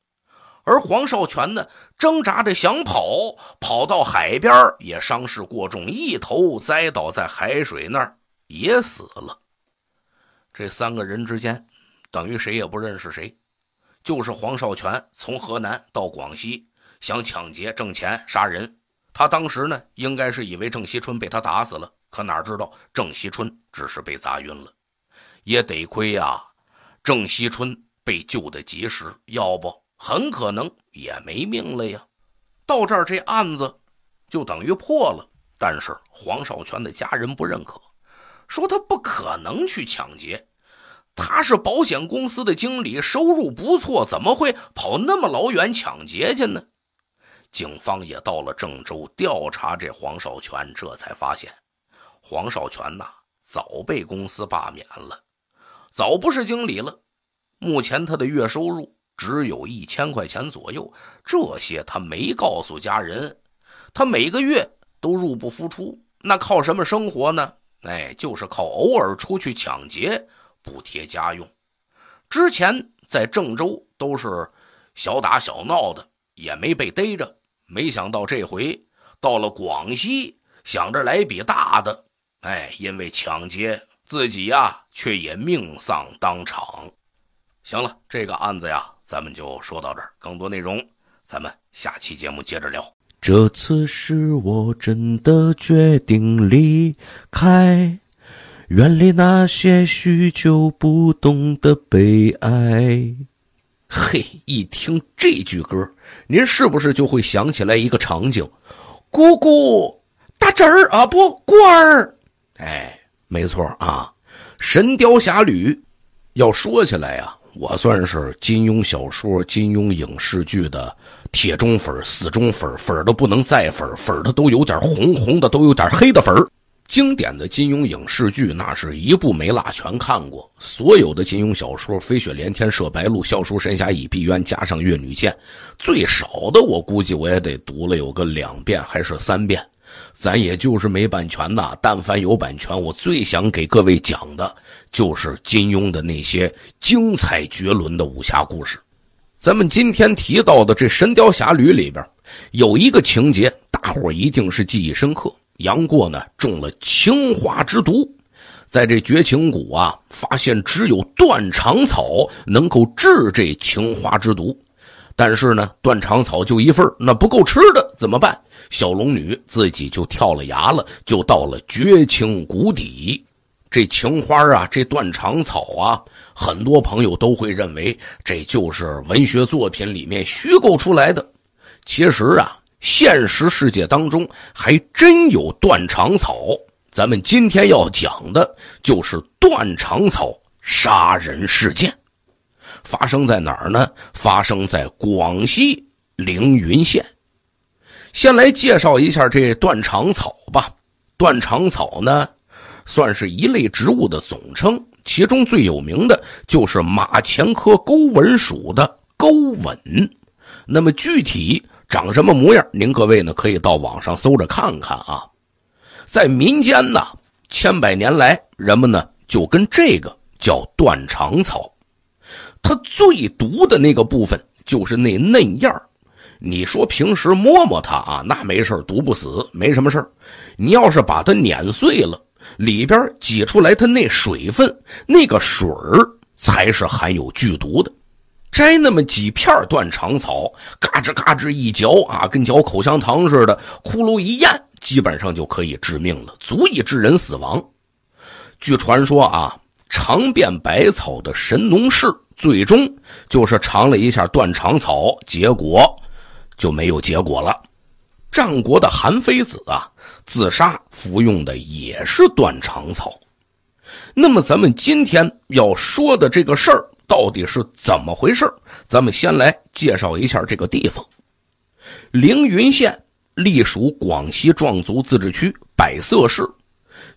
[SPEAKER 1] 而黄少全呢，挣扎着想跑，跑到海边也伤势过重，一头栽倒在海水那儿也死了。这三个人之间，等于谁也不认识谁。就是黄少全从河南到广西想抢劫挣钱杀人，他当时呢应该是以为郑西春被他打死了，可哪知道郑西春只是被砸晕了，也得亏呀，郑西春被救得及时，要不。很可能也没命了呀！到这儿，这案子就等于破了。但是黄少全的家人不认可，说他不可能去抢劫，他是保险公司的经理，收入不错，怎么会跑那么老远抢劫去呢？警方也到了郑州调查这黄少全，这才发现黄少全呐，早被公司罢免了，早不是经理了。目前他的月收入。只有一千块钱左右，这些他没告诉家人。他每个月都入不敷出，那靠什么生活呢？哎，就是靠偶尔出去抢劫补贴家用。之前在郑州都是小打小闹的，也没被逮着。没想到这回到了广西，想着来笔大的，哎，因为抢劫自己呀，却也命丧当场。行了，这个案子呀。咱们就说到这儿，更多内容咱们下期节目接着聊。这次是我真的决定离开，远离那些许久不懂的悲哀。嘿，一听这句歌，您是不是就会想起来一个场景？姑姑，大侄儿啊，不，姑儿。哎，没错啊，《神雕侠侣》，要说起来呀。我算是金庸小说、金庸影视剧的铁中粉、死忠粉，粉都不能再粉，粉的都有点红，红的都有点黑的粉儿。经典的金庸影视剧，那是一部没落全看过，所有的金庸小说，《飞雪连天射白鹿》，《笑书神侠倚碧鸳》，加上《越女剑》，最少的我估计我也得读了有个两遍还是三遍。咱也就是没版权呐，但凡有版权，我最想给各位讲的就是金庸的那些精彩绝伦的武侠故事。咱们今天提到的这《神雕侠侣》里边，有一个情节，大伙一定是记忆深刻：杨过呢中了情花之毒，在这绝情谷啊，发现只有断肠草能够治这情花之毒。但是呢，断肠草就一份那不够吃的怎么办？小龙女自己就跳了崖了，就到了绝情谷底。这情花啊，这断肠草啊，很多朋友都会认为这就是文学作品里面虚构出来的。其实啊，现实世界当中还真有断肠草。咱们今天要讲的就是断肠草杀人事件。发生在哪儿呢？发生在广西凌云县。先来介绍一下这断肠草吧。断肠草呢，算是一类植物的总称，其中最有名的就是马钱科钩吻属的钩吻。那么具体长什么模样，您各位呢可以到网上搜着看看啊。在民间呢，千百年来人们呢就跟这个叫断肠草。它最毒的那个部分就是那嫩叶儿。你说平时摸摸它啊，那没事毒不死，没什么事你要是把它碾碎了，里边挤出来它那水分，那个水儿才是含有剧毒的。摘那么几片断肠草，嘎吱嘎吱一嚼啊，跟嚼口香糖似的，咕噜一咽，基本上就可以致命了，足以致人死亡。据传说啊，尝遍百草的神农氏。最终就是尝了一下断肠草，结果就没有结果了。战国的韩非子啊，自杀服用的也是断肠草。那么咱们今天要说的这个事儿到底是怎么回事儿？咱们先来介绍一下这个地方：凌云县隶属广西壮族自治区百色市，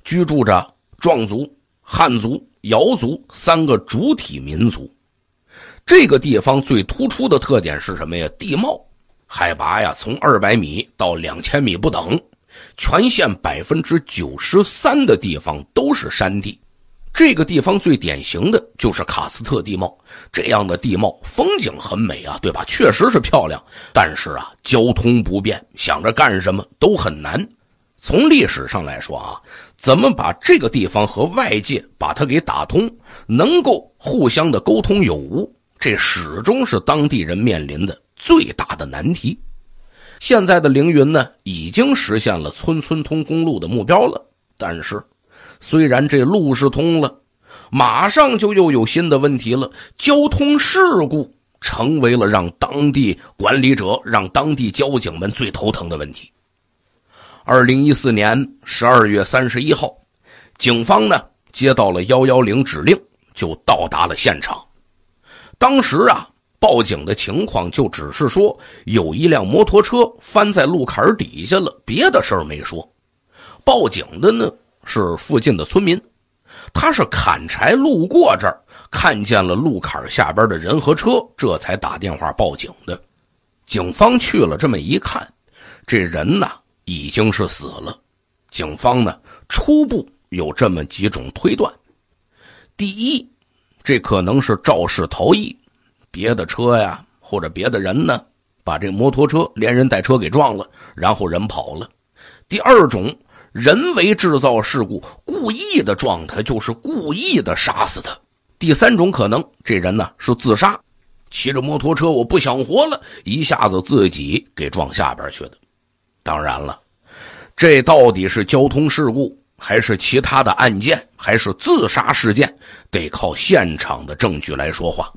[SPEAKER 1] 居住着壮族、汉族、瑶族三个主体民族。这个地方最突出的特点是什么呀？地貌，海拔呀，从二百米到两千米不等，全县百分之九十三的地方都是山地。这个地方最典型的就是喀斯特地貌，这样的地貌风景很美啊，对吧？确实是漂亮，但是啊，交通不便，想着干什么都很难。从历史上来说啊，怎么把这个地方和外界把它给打通，能够互相的沟通有无？这始终是当地人面临的最大的难题。现在的凌云呢，已经实现了村村通公路的目标了。但是，虽然这路是通了，马上就又有新的问题了。交通事故成为了让当地管理者、让当地交警们最头疼的问题。二零一四年十二月三十一号，警方呢接到了幺幺零指令，就到达了现场。当时啊，报警的情况就只是说有一辆摩托车翻在路坎底下了，别的事儿没说。报警的呢是附近的村民，他是砍柴路过这儿，看见了路坎下边的人和车，这才打电话报警的。警方去了，这么一看，这人呢已经是死了。警方呢初步有这么几种推断：第一。这可能是肇事逃逸，别的车呀或者别的人呢，把这摩托车连人带车给撞了，然后人跑了。第二种，人为制造事故，故意的撞他，就是故意的杀死他。第三种可能，这人呢是自杀，骑着摩托车我不想活了，一下子自己给撞下边去的。当然了，这到底是交通事故。还是其他的案件，还是自杀事件，得靠现场的证据来说话。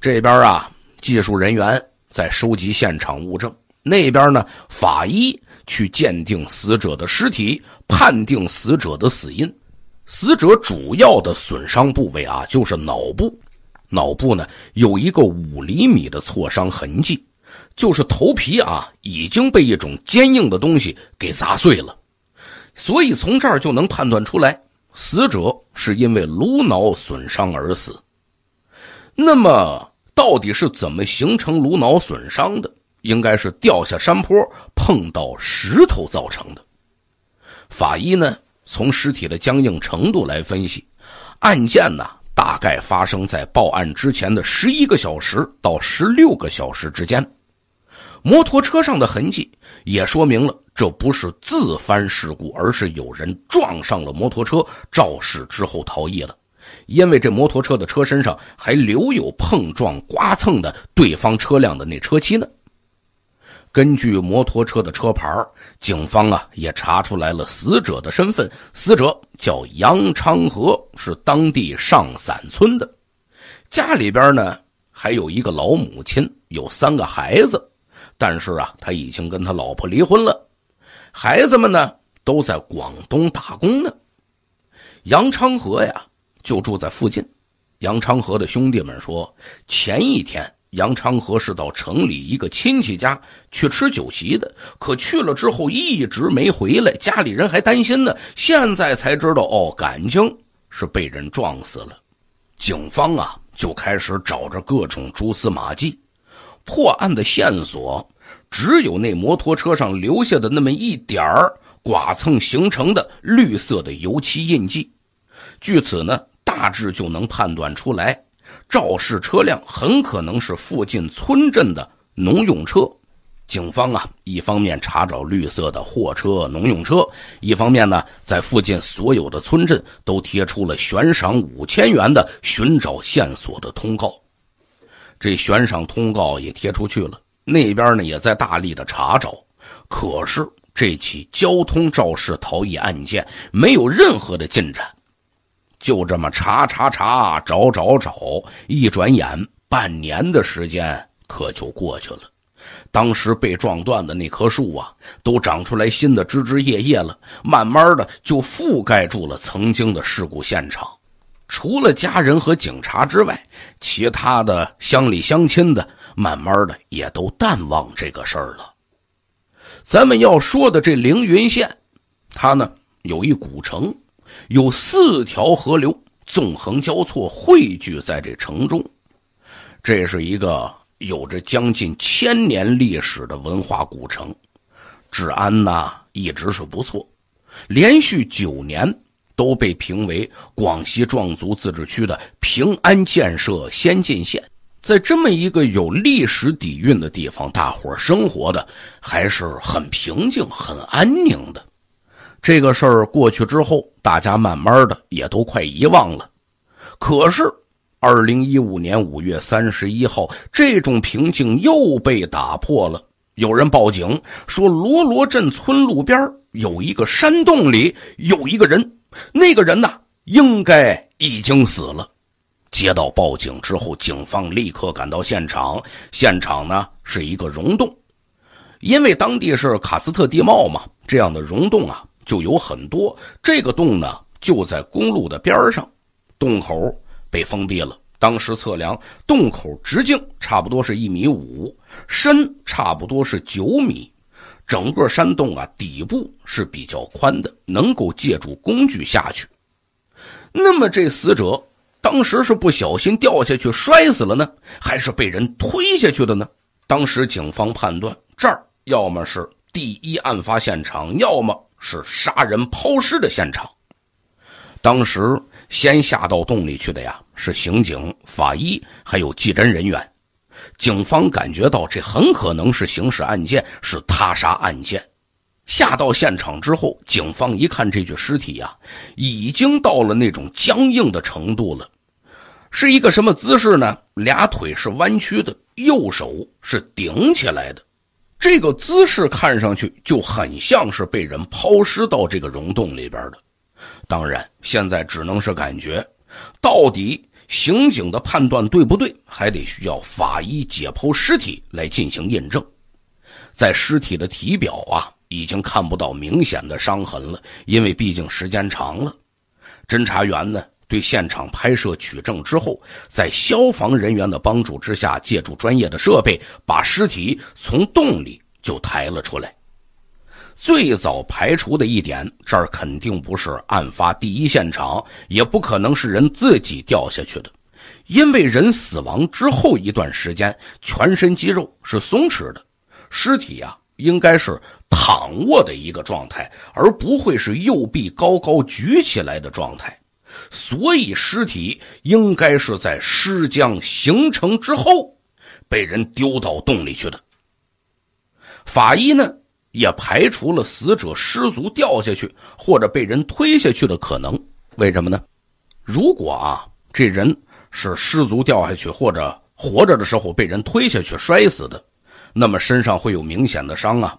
[SPEAKER 1] 这边啊，技术人员在收集现场物证，那边呢，法医去鉴定死者的尸体，判定死者的死因。死者主要的损伤部位啊，就是脑部。脑部呢，有一个五厘米的挫伤痕迹，就是头皮啊，已经被一种坚硬的东西给砸碎了。所以从这儿就能判断出来，死者是因为颅脑损伤而死。那么到底是怎么形成颅脑损伤的？应该是掉下山坡碰到石头造成的。法医呢，从尸体的僵硬程度来分析，案件呢大概发生在报案之前的十一个小时到十六个小时之间。摩托车上的痕迹也说明了。这不是自翻事故，而是有人撞上了摩托车，肇事之后逃逸了。因为这摩托车的车身上还留有碰撞刮蹭的对方车辆的那车漆呢。根据摩托车的车牌，警方啊也查出来了死者的身份，死者叫杨昌和，是当地上散村的，家里边呢还有一个老母亲，有三个孩子，但是啊他已经跟他老婆离婚了。孩子们呢，都在广东打工呢。杨昌河呀，就住在附近。杨昌河的兄弟们说，前一天杨昌河是到城里一个亲戚家去吃酒席的，可去了之后一直没回来，家里人还担心呢。现在才知道，哦，感情是被人撞死了。警方啊，就开始找着各种蛛丝马迹，破案的线索。只有那摩托车上留下的那么一点儿剐蹭形成的绿色的油漆印记，据此呢，大致就能判断出来，肇事车辆很可能是附近村镇的农用车。警方啊，一方面查找绿色的货车、农用车，一方面呢，在附近所有的村镇都贴出了悬赏五千元的寻找线索的通告。这悬赏通告也贴出去了。那边呢也在大力的查找，可是这起交通肇事逃逸案件没有任何的进展，就这么查查查，找找找，一转眼半年的时间可就过去了。当时被撞断的那棵树啊，都长出来新的枝枝叶叶了，慢慢的就覆盖住了曾经的事故现场。除了家人和警察之外，其他的乡里乡亲的。慢慢的也都淡忘这个事儿了。咱们要说的这凌云县，它呢有一古城，有四条河流纵横交错汇聚在这城中，这是一个有着将近千年历史的文化古城，治安呢一直是不错，连续九年都被评为广西壮族自治区的平安建设先进县。在这么一个有历史底蕴的地方，大伙生活的还是很平静、很安宁的。这个事儿过去之后，大家慢慢的也都快遗忘了。可是，二零一五年五月三十一号，这种平静又被打破了。有人报警说，罗罗镇村路边有一个山洞里有一个人，那个人呢，应该已经死了。接到报警之后，警方立刻赶到现场。现场呢是一个溶洞，因为当地是喀斯特地貌嘛，这样的溶洞啊就有很多。这个洞呢就在公路的边上，洞口被封闭了。当时测量洞口直径差不多是一米五，深差不多是九米。整个山洞啊底部是比较宽的，能够借助工具下去。那么这死者。当时是不小心掉下去摔死了呢，还是被人推下去的呢？当时警方判断这儿要么是第一案发现场，要么是杀人抛尸的现场。当时先下到洞里去的呀，是刑警、法医还有技侦人员。警方感觉到这很可能是刑事案件，是他杀案件。下到现场之后，警方一看这具尸体呀，已经到了那种僵硬的程度了。是一个什么姿势呢？俩腿是弯曲的，右手是顶起来的，这个姿势看上去就很像是被人抛尸到这个溶洞里边的。当然，现在只能是感觉，到底刑警的判断对不对，还得需要法医解剖尸体来进行印证。在尸体的体表啊，已经看不到明显的伤痕了，因为毕竟时间长了。侦查员呢？对现场拍摄取证之后，在消防人员的帮助之下，借助专业的设备，把尸体从洞里就抬了出来。最早排除的一点，这儿肯定不是案发第一现场，也不可能是人自己掉下去的，因为人死亡之后一段时间，全身肌肉是松弛的，尸体啊应该是躺卧的一个状态，而不会是右臂高高举起来的状态。所以尸体应该是在尸僵形成之后，被人丢到洞里去的。法医呢也排除了死者失足掉下去或者被人推下去的可能。为什么呢？如果啊这人是失足掉下去或者活着的时候被人推下去摔死的，那么身上会有明显的伤啊。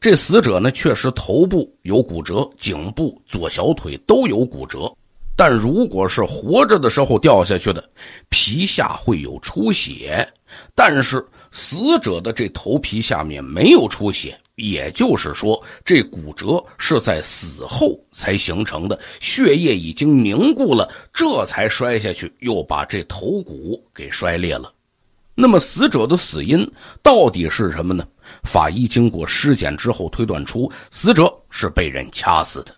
[SPEAKER 1] 这死者呢确实头部有骨折，颈部、左小腿都有骨折。但如果是活着的时候掉下去的，皮下会有出血；但是死者的这头皮下面没有出血，也就是说，这骨折是在死后才形成的，血液已经凝固了，这才摔下去，又把这头骨给摔裂了。那么，死者的死因到底是什么呢？法医经过尸检之后推断出，死者是被人掐死的。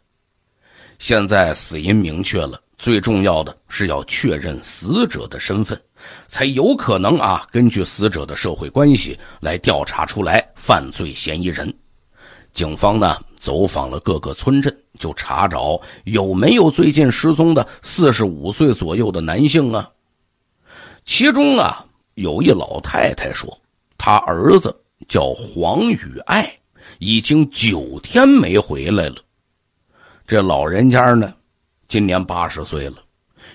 [SPEAKER 1] 现在死因明确了，最重要的是要确认死者的身份，才有可能啊，根据死者的社会关系来调查出来犯罪嫌疑人。警方呢走访了各个村镇，就查找有没有最近失踪的四十五岁左右的男性啊。其中啊，有一老太太说，她儿子叫黄雨爱，已经九天没回来了。这老人家呢，今年八十岁了，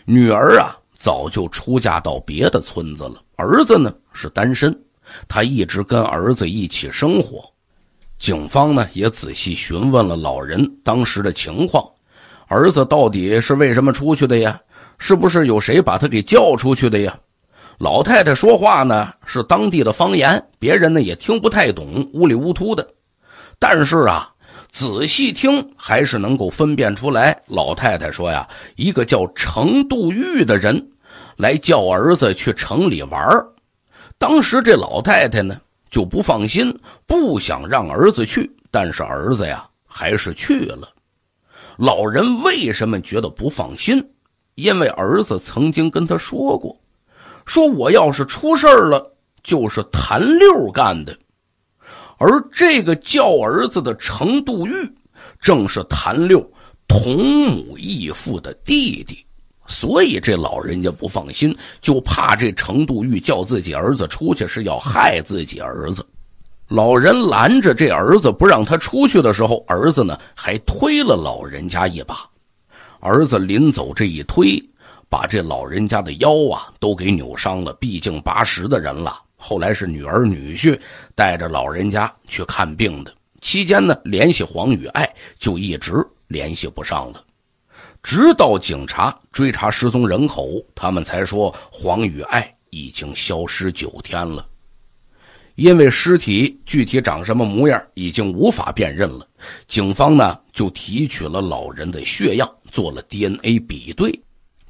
[SPEAKER 1] 女儿啊早就出嫁到别的村子了，儿子呢是单身，他一直跟儿子一起生活。警方呢也仔细询问了老人当时的情况，儿子到底是为什么出去的呀？是不是有谁把他给叫出去的呀？老太太说话呢是当地的方言，别人呢也听不太懂，乌里乌突的。但是啊。仔细听，还是能够分辨出来。老太太说呀：“一个叫程度玉的人，来叫儿子去城里玩儿。当时这老太太呢就不放心，不想让儿子去，但是儿子呀还是去了。老人为什么觉得不放心？因为儿子曾经跟他说过，说我要是出事了，就是谭六干的。”而这个叫儿子的程度玉，正是谭六同母异父的弟弟，所以这老人家不放心，就怕这程度玉叫自己儿子出去是要害自己儿子。老人拦着这儿子不让他出去的时候，儿子呢还推了老人家一把。儿子临走这一推，把这老人家的腰啊都给扭伤了。毕竟八十的人了。后来是女儿女婿带着老人家去看病的期间呢，联系黄雨爱就一直联系不上了。直到警察追查失踪人口，他们才说黄雨爱已经消失九天了。因为尸体具体长什么模样已经无法辨认了，警方呢就提取了老人的血样做了 DNA 比对。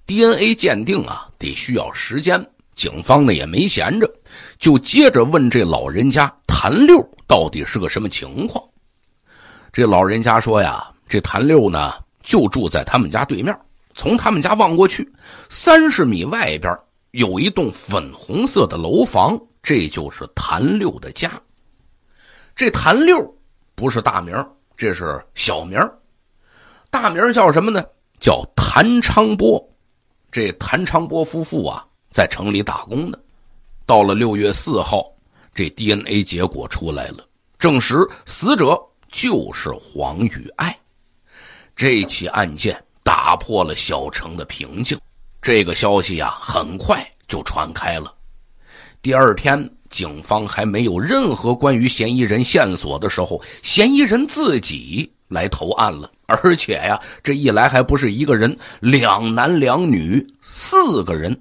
[SPEAKER 1] DNA 鉴定啊，得需要时间。警方呢也没闲着，就接着问这老人家谭六到底是个什么情况。这老人家说呀，这谭六呢就住在他们家对面，从他们家望过去，三十米外边有一栋粉红色的楼房，这就是谭六的家。这谭六不是大名，这是小名，大名叫什么呢？叫谭昌波。这谭昌波夫妇啊。在城里打工的，到了六月四号，这 DNA 结果出来了，证实死者就是黄雨爱。这起案件打破了小城的平静，这个消息啊很快就传开了。第二天，警方还没有任何关于嫌疑人线索的时候，嫌疑人自己来投案了，而且呀，这一来还不是一个人，两男两女，四个人。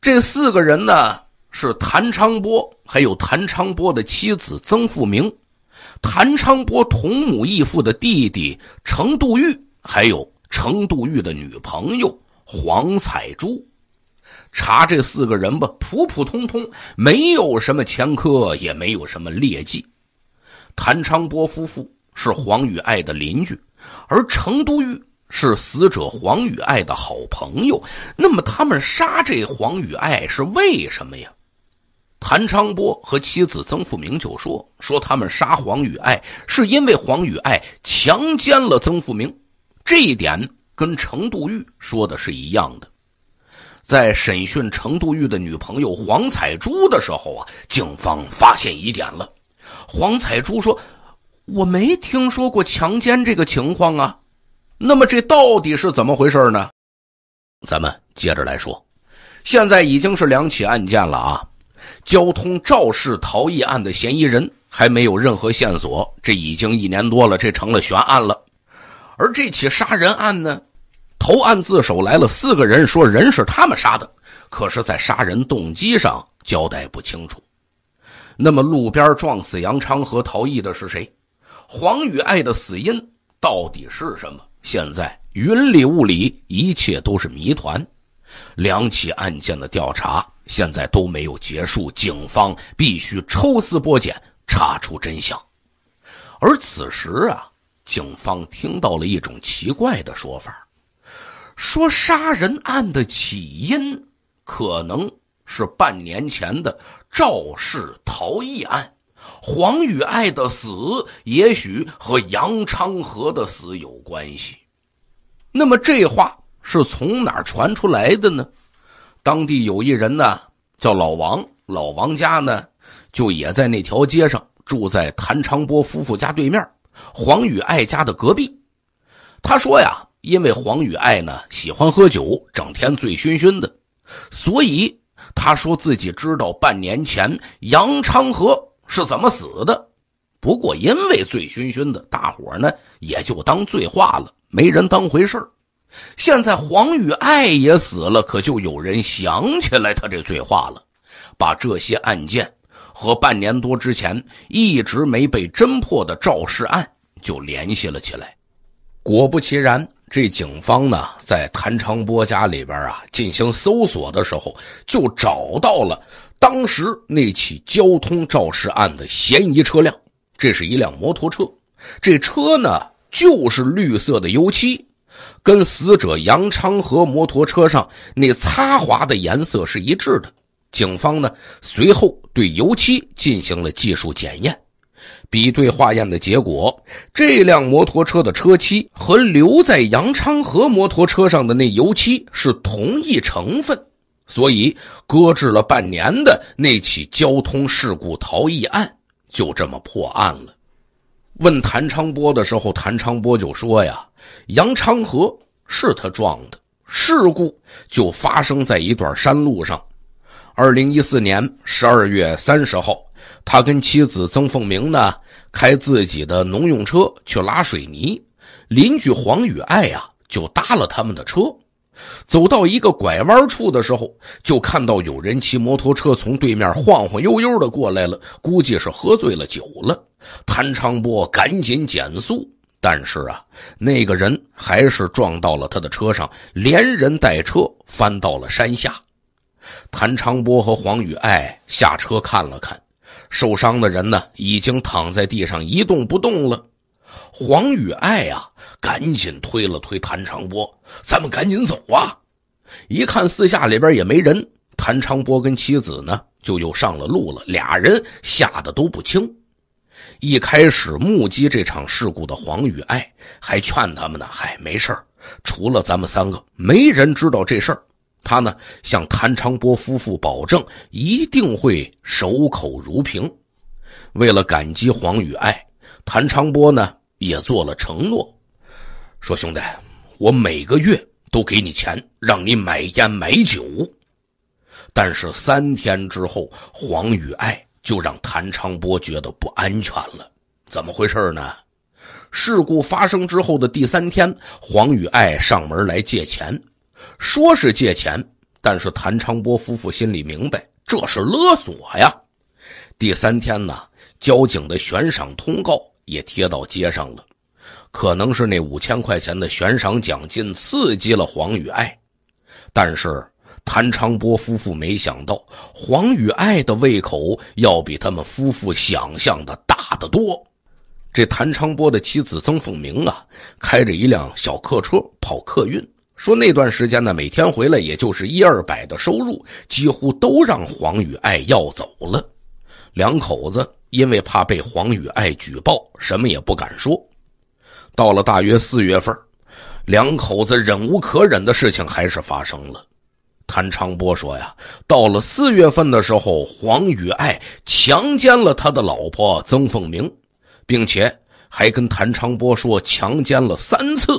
[SPEAKER 1] 这四个人呢，是谭昌波，还有谭昌波的妻子曾富明，谭昌波同母异父的弟弟程度玉，还有程度玉的女朋友黄彩珠。查这四个人吧，普普通通，没有什么前科，也没有什么劣迹。谭昌波夫妇是黄雨爱的邻居，而程度玉。是死者黄雨爱的好朋友，那么他们杀这黄雨爱是为什么呀？谭昌波和妻子曾富明就说说他们杀黄雨爱是因为黄雨爱强奸了曾富明，这一点跟程度玉说的是一样的。在审讯程度玉的女朋友黄彩珠的时候啊，警方发现疑点了。黄彩珠说：“我没听说过强奸这个情况啊。”那么这到底是怎么回事呢？咱们接着来说，现在已经是两起案件了啊。交通肇事逃逸案的嫌疑人还没有任何线索，这已经一年多了，这成了悬案了。而这起杀人案呢，投案自首来了四个人，说人是他们杀的，可是，在杀人动机上交代不清楚。那么，路边撞死杨昌和逃逸的是谁？黄雨爱的死因到底是什么？现在云里雾里，一切都是谜团。两起案件的调查现在都没有结束，警方必须抽丝剥茧，查出真相。而此时啊，警方听到了一种奇怪的说法，说杀人案的起因可能是半年前的肇事逃逸案，黄雨爱的死也许和杨昌和的死有关系。那么这话是从哪儿传出来的呢？当地有一人呢，叫老王，老王家呢就也在那条街上，住在谭长波夫妇家对面，黄雨爱家的隔壁。他说呀，因为黄雨爱呢喜欢喝酒，整天醉醺醺的，所以他说自己知道半年前杨昌和是怎么死的。不过因为醉醺醺的，大伙呢也就当醉话了。没人当回事现在黄雨爱也死了，可就有人想起来他这醉话了，把这些案件和半年多之前一直没被侦破的肇事案就联系了起来。果不其然，这警方呢在谭长波家里边啊进行搜索的时候，就找到了当时那起交通肇事案的嫌疑车辆，这是一辆摩托车，这车呢。就是绿色的油漆，跟死者杨昌和摩托车上那擦划的颜色是一致的。警方呢随后对油漆进行了技术检验，比对化验的结果，这辆摩托车的车漆和留在杨昌和摩托车上的那油漆是同一成分，所以搁置了半年的那起交通事故逃逸案就这么破案了。问谭昌波的时候，谭昌波就说：“呀，杨昌和是他撞的，事故就发生在一段山路上。二零一四年十二月三十号，他跟妻子曾凤鸣呢开自己的农用车去拉水泥，邻居黄雨爱呀就搭了他们的车。”走到一个拐弯处的时候，就看到有人骑摩托车从对面晃晃悠悠的过来了，估计是喝醉了酒了。谭昌波赶紧减速，但是啊，那个人还是撞到了他的车上，连人带车翻到了山下。谭昌波和黄雨爱下车看了看，受伤的人呢已经躺在地上一动不动了。黄雨爱呀。赶紧推了推谭长波，咱们赶紧走啊！一看四下里边也没人，谭长波跟妻子呢，就又上了路了。俩人吓得都不轻。一开始目击这场事故的黄雨爱还劝他们呢：“嗨，没事除了咱们三个，没人知道这事儿。”他呢，向谭长波夫妇保证一定会守口如瓶。为了感激黄雨爱，谭长波呢也做了承诺。说兄弟，我每个月都给你钱，让你买烟买酒。但是三天之后，黄雨爱就让谭昌波觉得不安全了。怎么回事呢？事故发生之后的第三天，黄雨爱上门来借钱，说是借钱，但是谭昌波夫妇心里明白，这是勒索呀。第三天呢，交警的悬赏通告也贴到街上了。可能是那五千块钱的悬赏奖金刺激了黄雨爱，但是谭昌波夫妇没想到黄雨爱的胃口要比他们夫妇想象的大得多。这谭昌波的妻子曾凤鸣啊，开着一辆小客车跑客运，说那段时间呢，每天回来也就是一二百的收入，几乎都让黄雨爱要走了。两口子因为怕被黄雨爱举报，什么也不敢说。到了大约四月份，两口子忍无可忍的事情还是发生了。谭昌波说：“呀，到了四月份的时候，黄雨爱强奸了他的老婆曾凤鸣，并且还跟谭昌波说强奸了三次。”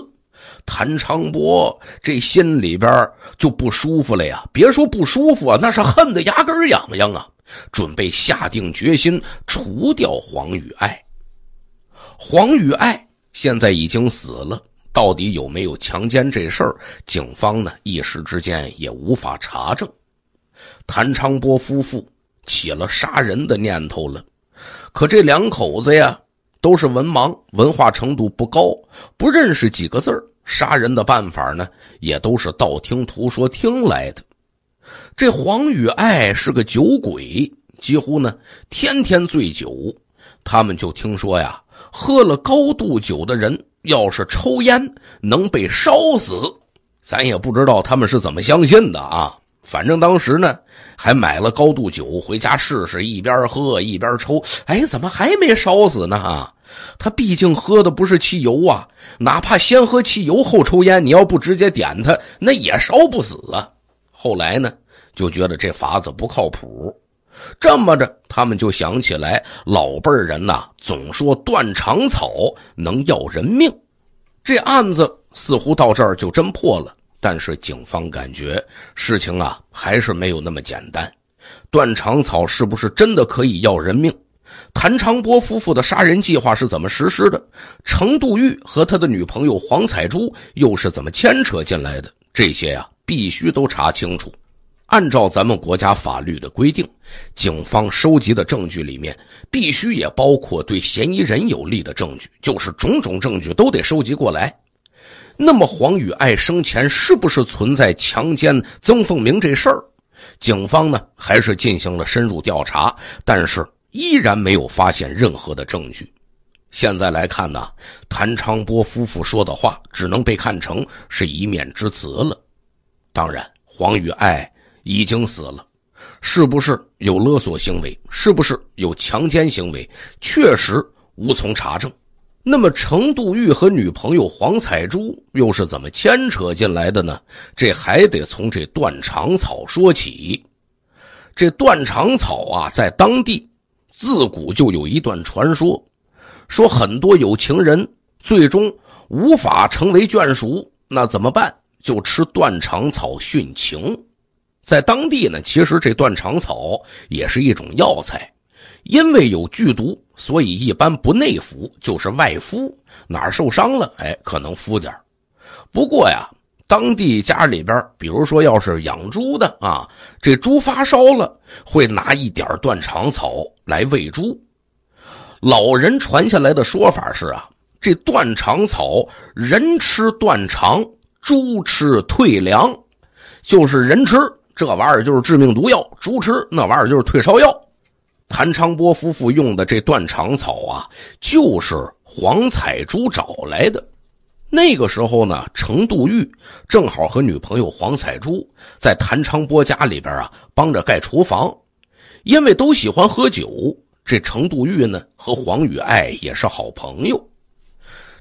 [SPEAKER 1] 谭昌波这心里边就不舒服了呀，别说不舒服啊，那是恨得牙根痒痒啊，准备下定决心除掉黄雨爱。黄雨爱。现在已经死了，到底有没有强奸这事儿？警方呢一时之间也无法查证。谭昌波夫妇起了杀人的念头了，可这两口子呀都是文盲，文化程度不高，不认识几个字杀人的办法呢也都是道听途说听来的。这黄雨爱是个酒鬼，几乎呢天天醉酒，他们就听说呀。喝了高度酒的人，要是抽烟能被烧死，咱也不知道他们是怎么相信的啊。反正当时呢，还买了高度酒回家试试，一边喝一边抽。哎，怎么还没烧死呢？啊，他毕竟喝的不是汽油啊，哪怕先喝汽油后抽烟，你要不直接点他，那也烧不死啊。后来呢，就觉得这法子不靠谱。这么着，他们就想起来老辈人呐总说断肠草能要人命，这案子似乎到这儿就真破了。但是警方感觉事情啊还是没有那么简单，断肠草是不是真的可以要人命？谭长波夫妇的杀人计划是怎么实施的？程度玉和他的女朋友黄彩珠又是怎么牵扯进来的？这些呀必须都查清楚。按照咱们国家法律的规定，警方收集的证据里面必须也包括对嫌疑人有利的证据，就是种种证据都得收集过来。那么黄雨爱生前是不是存在强奸曾凤鸣这事儿，警方呢还是进行了深入调查，但是依然没有发现任何的证据。现在来看呢，谭昌波夫妇说的话只能被看成是一面之词了。当然，黄雨爱。已经死了，是不是有勒索行为？是不是有强奸行为？确实无从查证。那么，程度玉和女朋友黄彩珠又是怎么牵扯进来的呢？这还得从这断肠草说起。这断肠草啊，在当地自古就有一段传说，说很多有情人最终无法成为眷属，那怎么办？就吃断肠草殉情。在当地呢，其实这断肠草也是一种药材，因为有剧毒，所以一般不内服，就是外敷。哪儿受伤了，哎，可能敷点不过呀，当地家里边，比如说要是养猪的啊，这猪发烧了，会拿一点断肠草来喂猪。老人传下来的说法是啊，这断肠草，人吃断肠，猪吃退凉，就是人吃。这玩意儿就是致命毒药，猪吃那玩意儿就是退烧药。谭昌波夫妇用的这断肠草啊，就是黄彩珠找来的。那个时候呢，程度玉正好和女朋友黄彩珠在谭昌波家里边啊，帮着盖厨房。因为都喜欢喝酒，这程度玉呢和黄雨爱也是好朋友。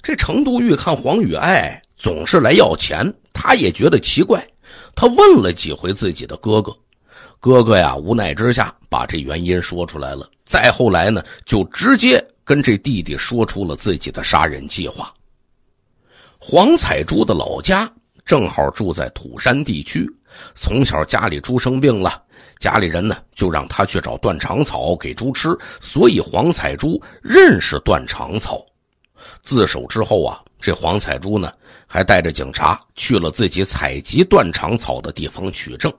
[SPEAKER 1] 这程度玉看黄雨爱总是来要钱，他也觉得奇怪。他问了几回自己的哥哥，哥哥呀，无奈之下把这原因说出来了。再后来呢，就直接跟这弟弟说出了自己的杀人计划。黄彩珠的老家正好住在土山地区，从小家里猪生病了，家里人呢就让他去找断肠草给猪吃，所以黄彩珠认识断肠草。自首之后啊。这黄彩珠呢，还带着警察去了自己采集断肠草的地方取证。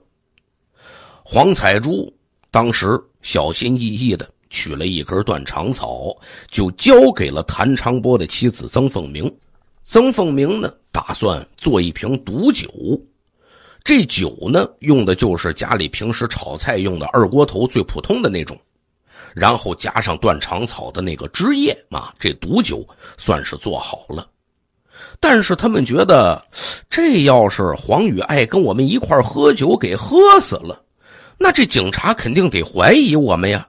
[SPEAKER 1] 黄彩珠当时小心翼翼的取了一根断肠草，就交给了谭长波的妻子曾凤鸣。曾凤鸣呢，打算做一瓶毒酒。这酒呢，用的就是家里平时炒菜用的二锅头最普通的那种，然后加上断肠草的那个汁液啊，这毒酒算是做好了。但是他们觉得，这要是黄雨爱跟我们一块喝酒给喝死了，那这警察肯定得怀疑我们呀。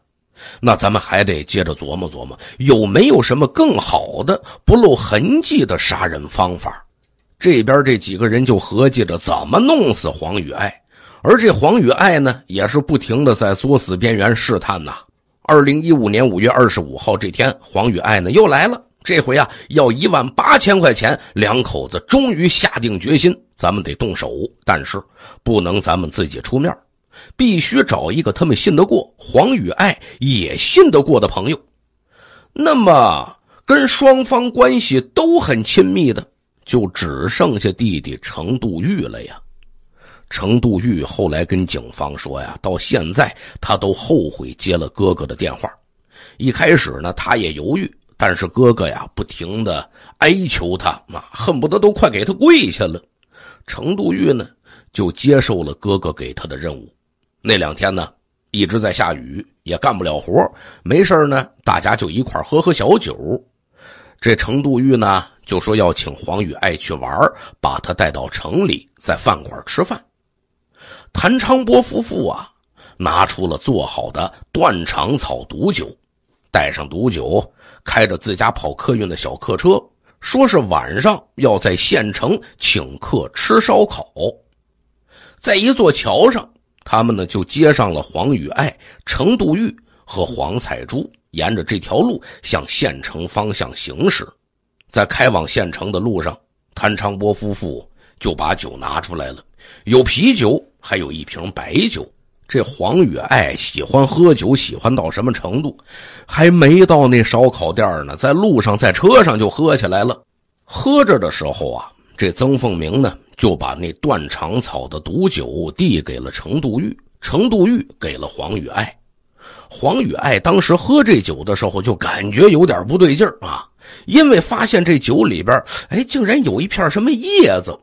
[SPEAKER 1] 那咱们还得接着琢磨琢磨，有没有什么更好的不露痕迹的杀人方法。这边这几个人就合计着怎么弄死黄雨爱，而这黄雨爱呢，也是不停的在作死边缘试探呐。二零一五年五月二十五号这天，黄雨爱呢又来了。这回啊，要一万八千块钱，两口子终于下定决心，咱们得动手，但是不能咱们自己出面，必须找一个他们信得过、黄与爱也信得过的朋友。那么，跟双方关系都很亲密的，就只剩下弟弟程度玉了呀。程度玉后来跟警方说呀，到现在他都后悔接了哥哥的电话。一开始呢，他也犹豫。但是哥哥呀，不停的哀求他，妈恨不得都快给他跪下了。程度玉呢，就接受了哥哥给他的任务。那两天呢，一直在下雨，也干不了活。没事呢，大家就一块喝喝小酒。这程度玉呢，就说要请黄雨爱去玩，把他带到城里，在饭馆吃饭。谭昌波夫妇啊，拿出了做好的断肠草毒酒，带上毒酒。开着自家跑客运的小客车，说是晚上要在县城请客吃烧烤，在一座桥上，他们呢就接上了黄雨爱、程杜玉和黄彩珠，沿着这条路向县城方向行驶。在开往县城的路上，谭昌波夫妇就把酒拿出来了，有啤酒，还有一瓶白酒。这黄雨爱喜欢喝酒，喜欢到什么程度？还没到那烧烤店呢，在路上，在车上就喝起来了。喝着的时候啊，这曾凤鸣呢就把那断肠草的毒酒递给了程度玉，程度玉给了黄雨爱。黄雨爱当时喝这酒的时候，就感觉有点不对劲儿啊，因为发现这酒里边，哎，竟然有一片什么叶子。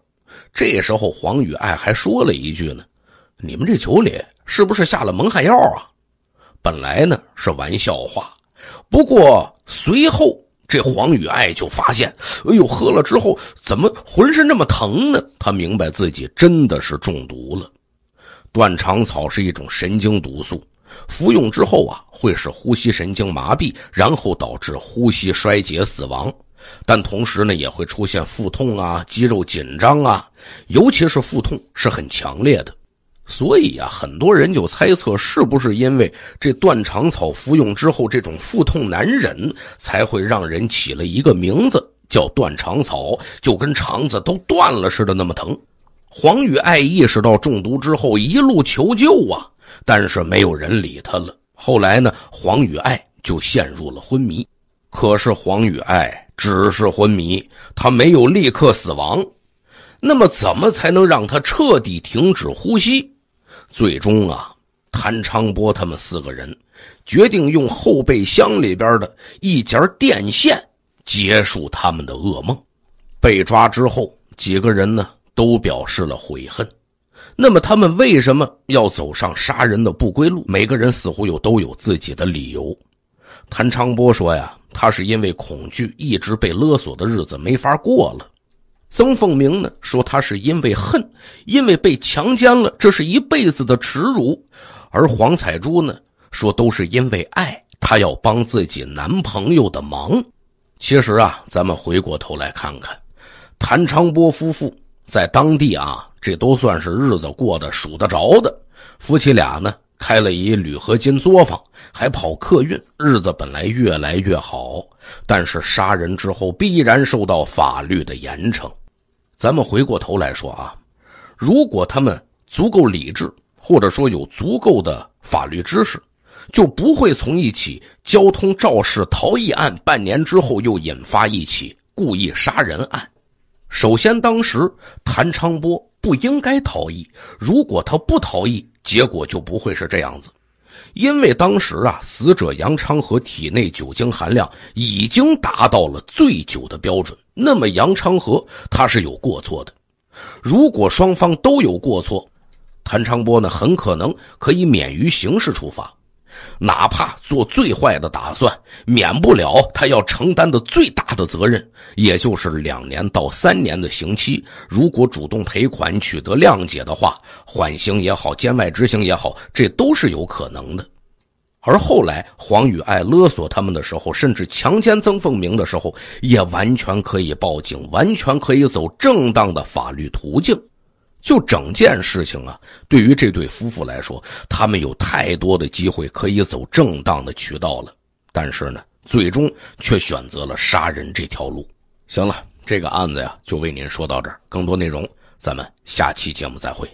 [SPEAKER 1] 这时候，黄雨爱还说了一句呢。你们这酒里是不是下了蒙汗药啊？本来呢是玩笑话，不过随后这黄雨爱就发现，哎呦，喝了之后怎么浑身那么疼呢？他明白自己真的是中毒了。断肠草是一种神经毒素，服用之后啊会使呼吸神经麻痹，然后导致呼吸衰竭死亡，但同时呢也会出现腹痛啊、肌肉紧张啊，尤其是腹痛是很强烈的。所以啊，很多人就猜测，是不是因为这断肠草服用之后，这种腹痛难忍，才会让人起了一个名字叫断肠草，就跟肠子都断了似的那么疼。黄雨爱意识到中毒之后，一路求救啊，但是没有人理他了。后来呢，黄雨爱就陷入了昏迷。可是黄雨爱只是昏迷，他没有立刻死亡。那么，怎么才能让他彻底停止呼吸？最终啊，谭昌波他们四个人决定用后备箱里边的一截电线结束他们的噩梦。被抓之后，几个人呢都表示了悔恨。那么他们为什么要走上杀人的不归路？每个人似乎又都有自己的理由。谭昌波说：“呀，他是因为恐惧，一直被勒索的日子没法过了。”曾凤鸣呢说他是因为恨，因为被强奸了，这是一辈子的耻辱；而黄彩珠呢说都是因为爱，她要帮自己男朋友的忙。其实啊，咱们回过头来看看，谭昌波夫妇在当地啊，这都算是日子过得数得着的夫妻俩呢。开了一铝合金作坊，还跑客运，日子本来越来越好。但是杀人之后必然受到法律的严惩。咱们回过头来说啊，如果他们足够理智，或者说有足够的法律知识，就不会从一起交通肇事逃逸案半年之后又引发一起故意杀人案。首先，当时谭昌波不应该逃逸，如果他不逃逸。结果就不会是这样子，因为当时啊，死者杨昌和体内酒精含量已经达到了醉酒的标准。那么杨昌和他是有过错的，如果双方都有过错，谭昌波呢很可能可以免于刑事处罚。哪怕做最坏的打算，免不了他要承担的最大的责任，也就是两年到三年的刑期。如果主动赔款、取得谅解的话，缓刑也好，监外执行也好，这都是有可能的。而后来黄宇爱勒索他们的时候，甚至强奸曾凤鸣的时候，也完全可以报警，完全可以走正当的法律途径。就整件事情啊，对于这对夫妇来说，他们有太多的机会可以走正当的渠道了，但是呢，最终却选择了杀人这条路。行了，这个案子呀，就为您说到这儿，更多内容咱们下期节目再会。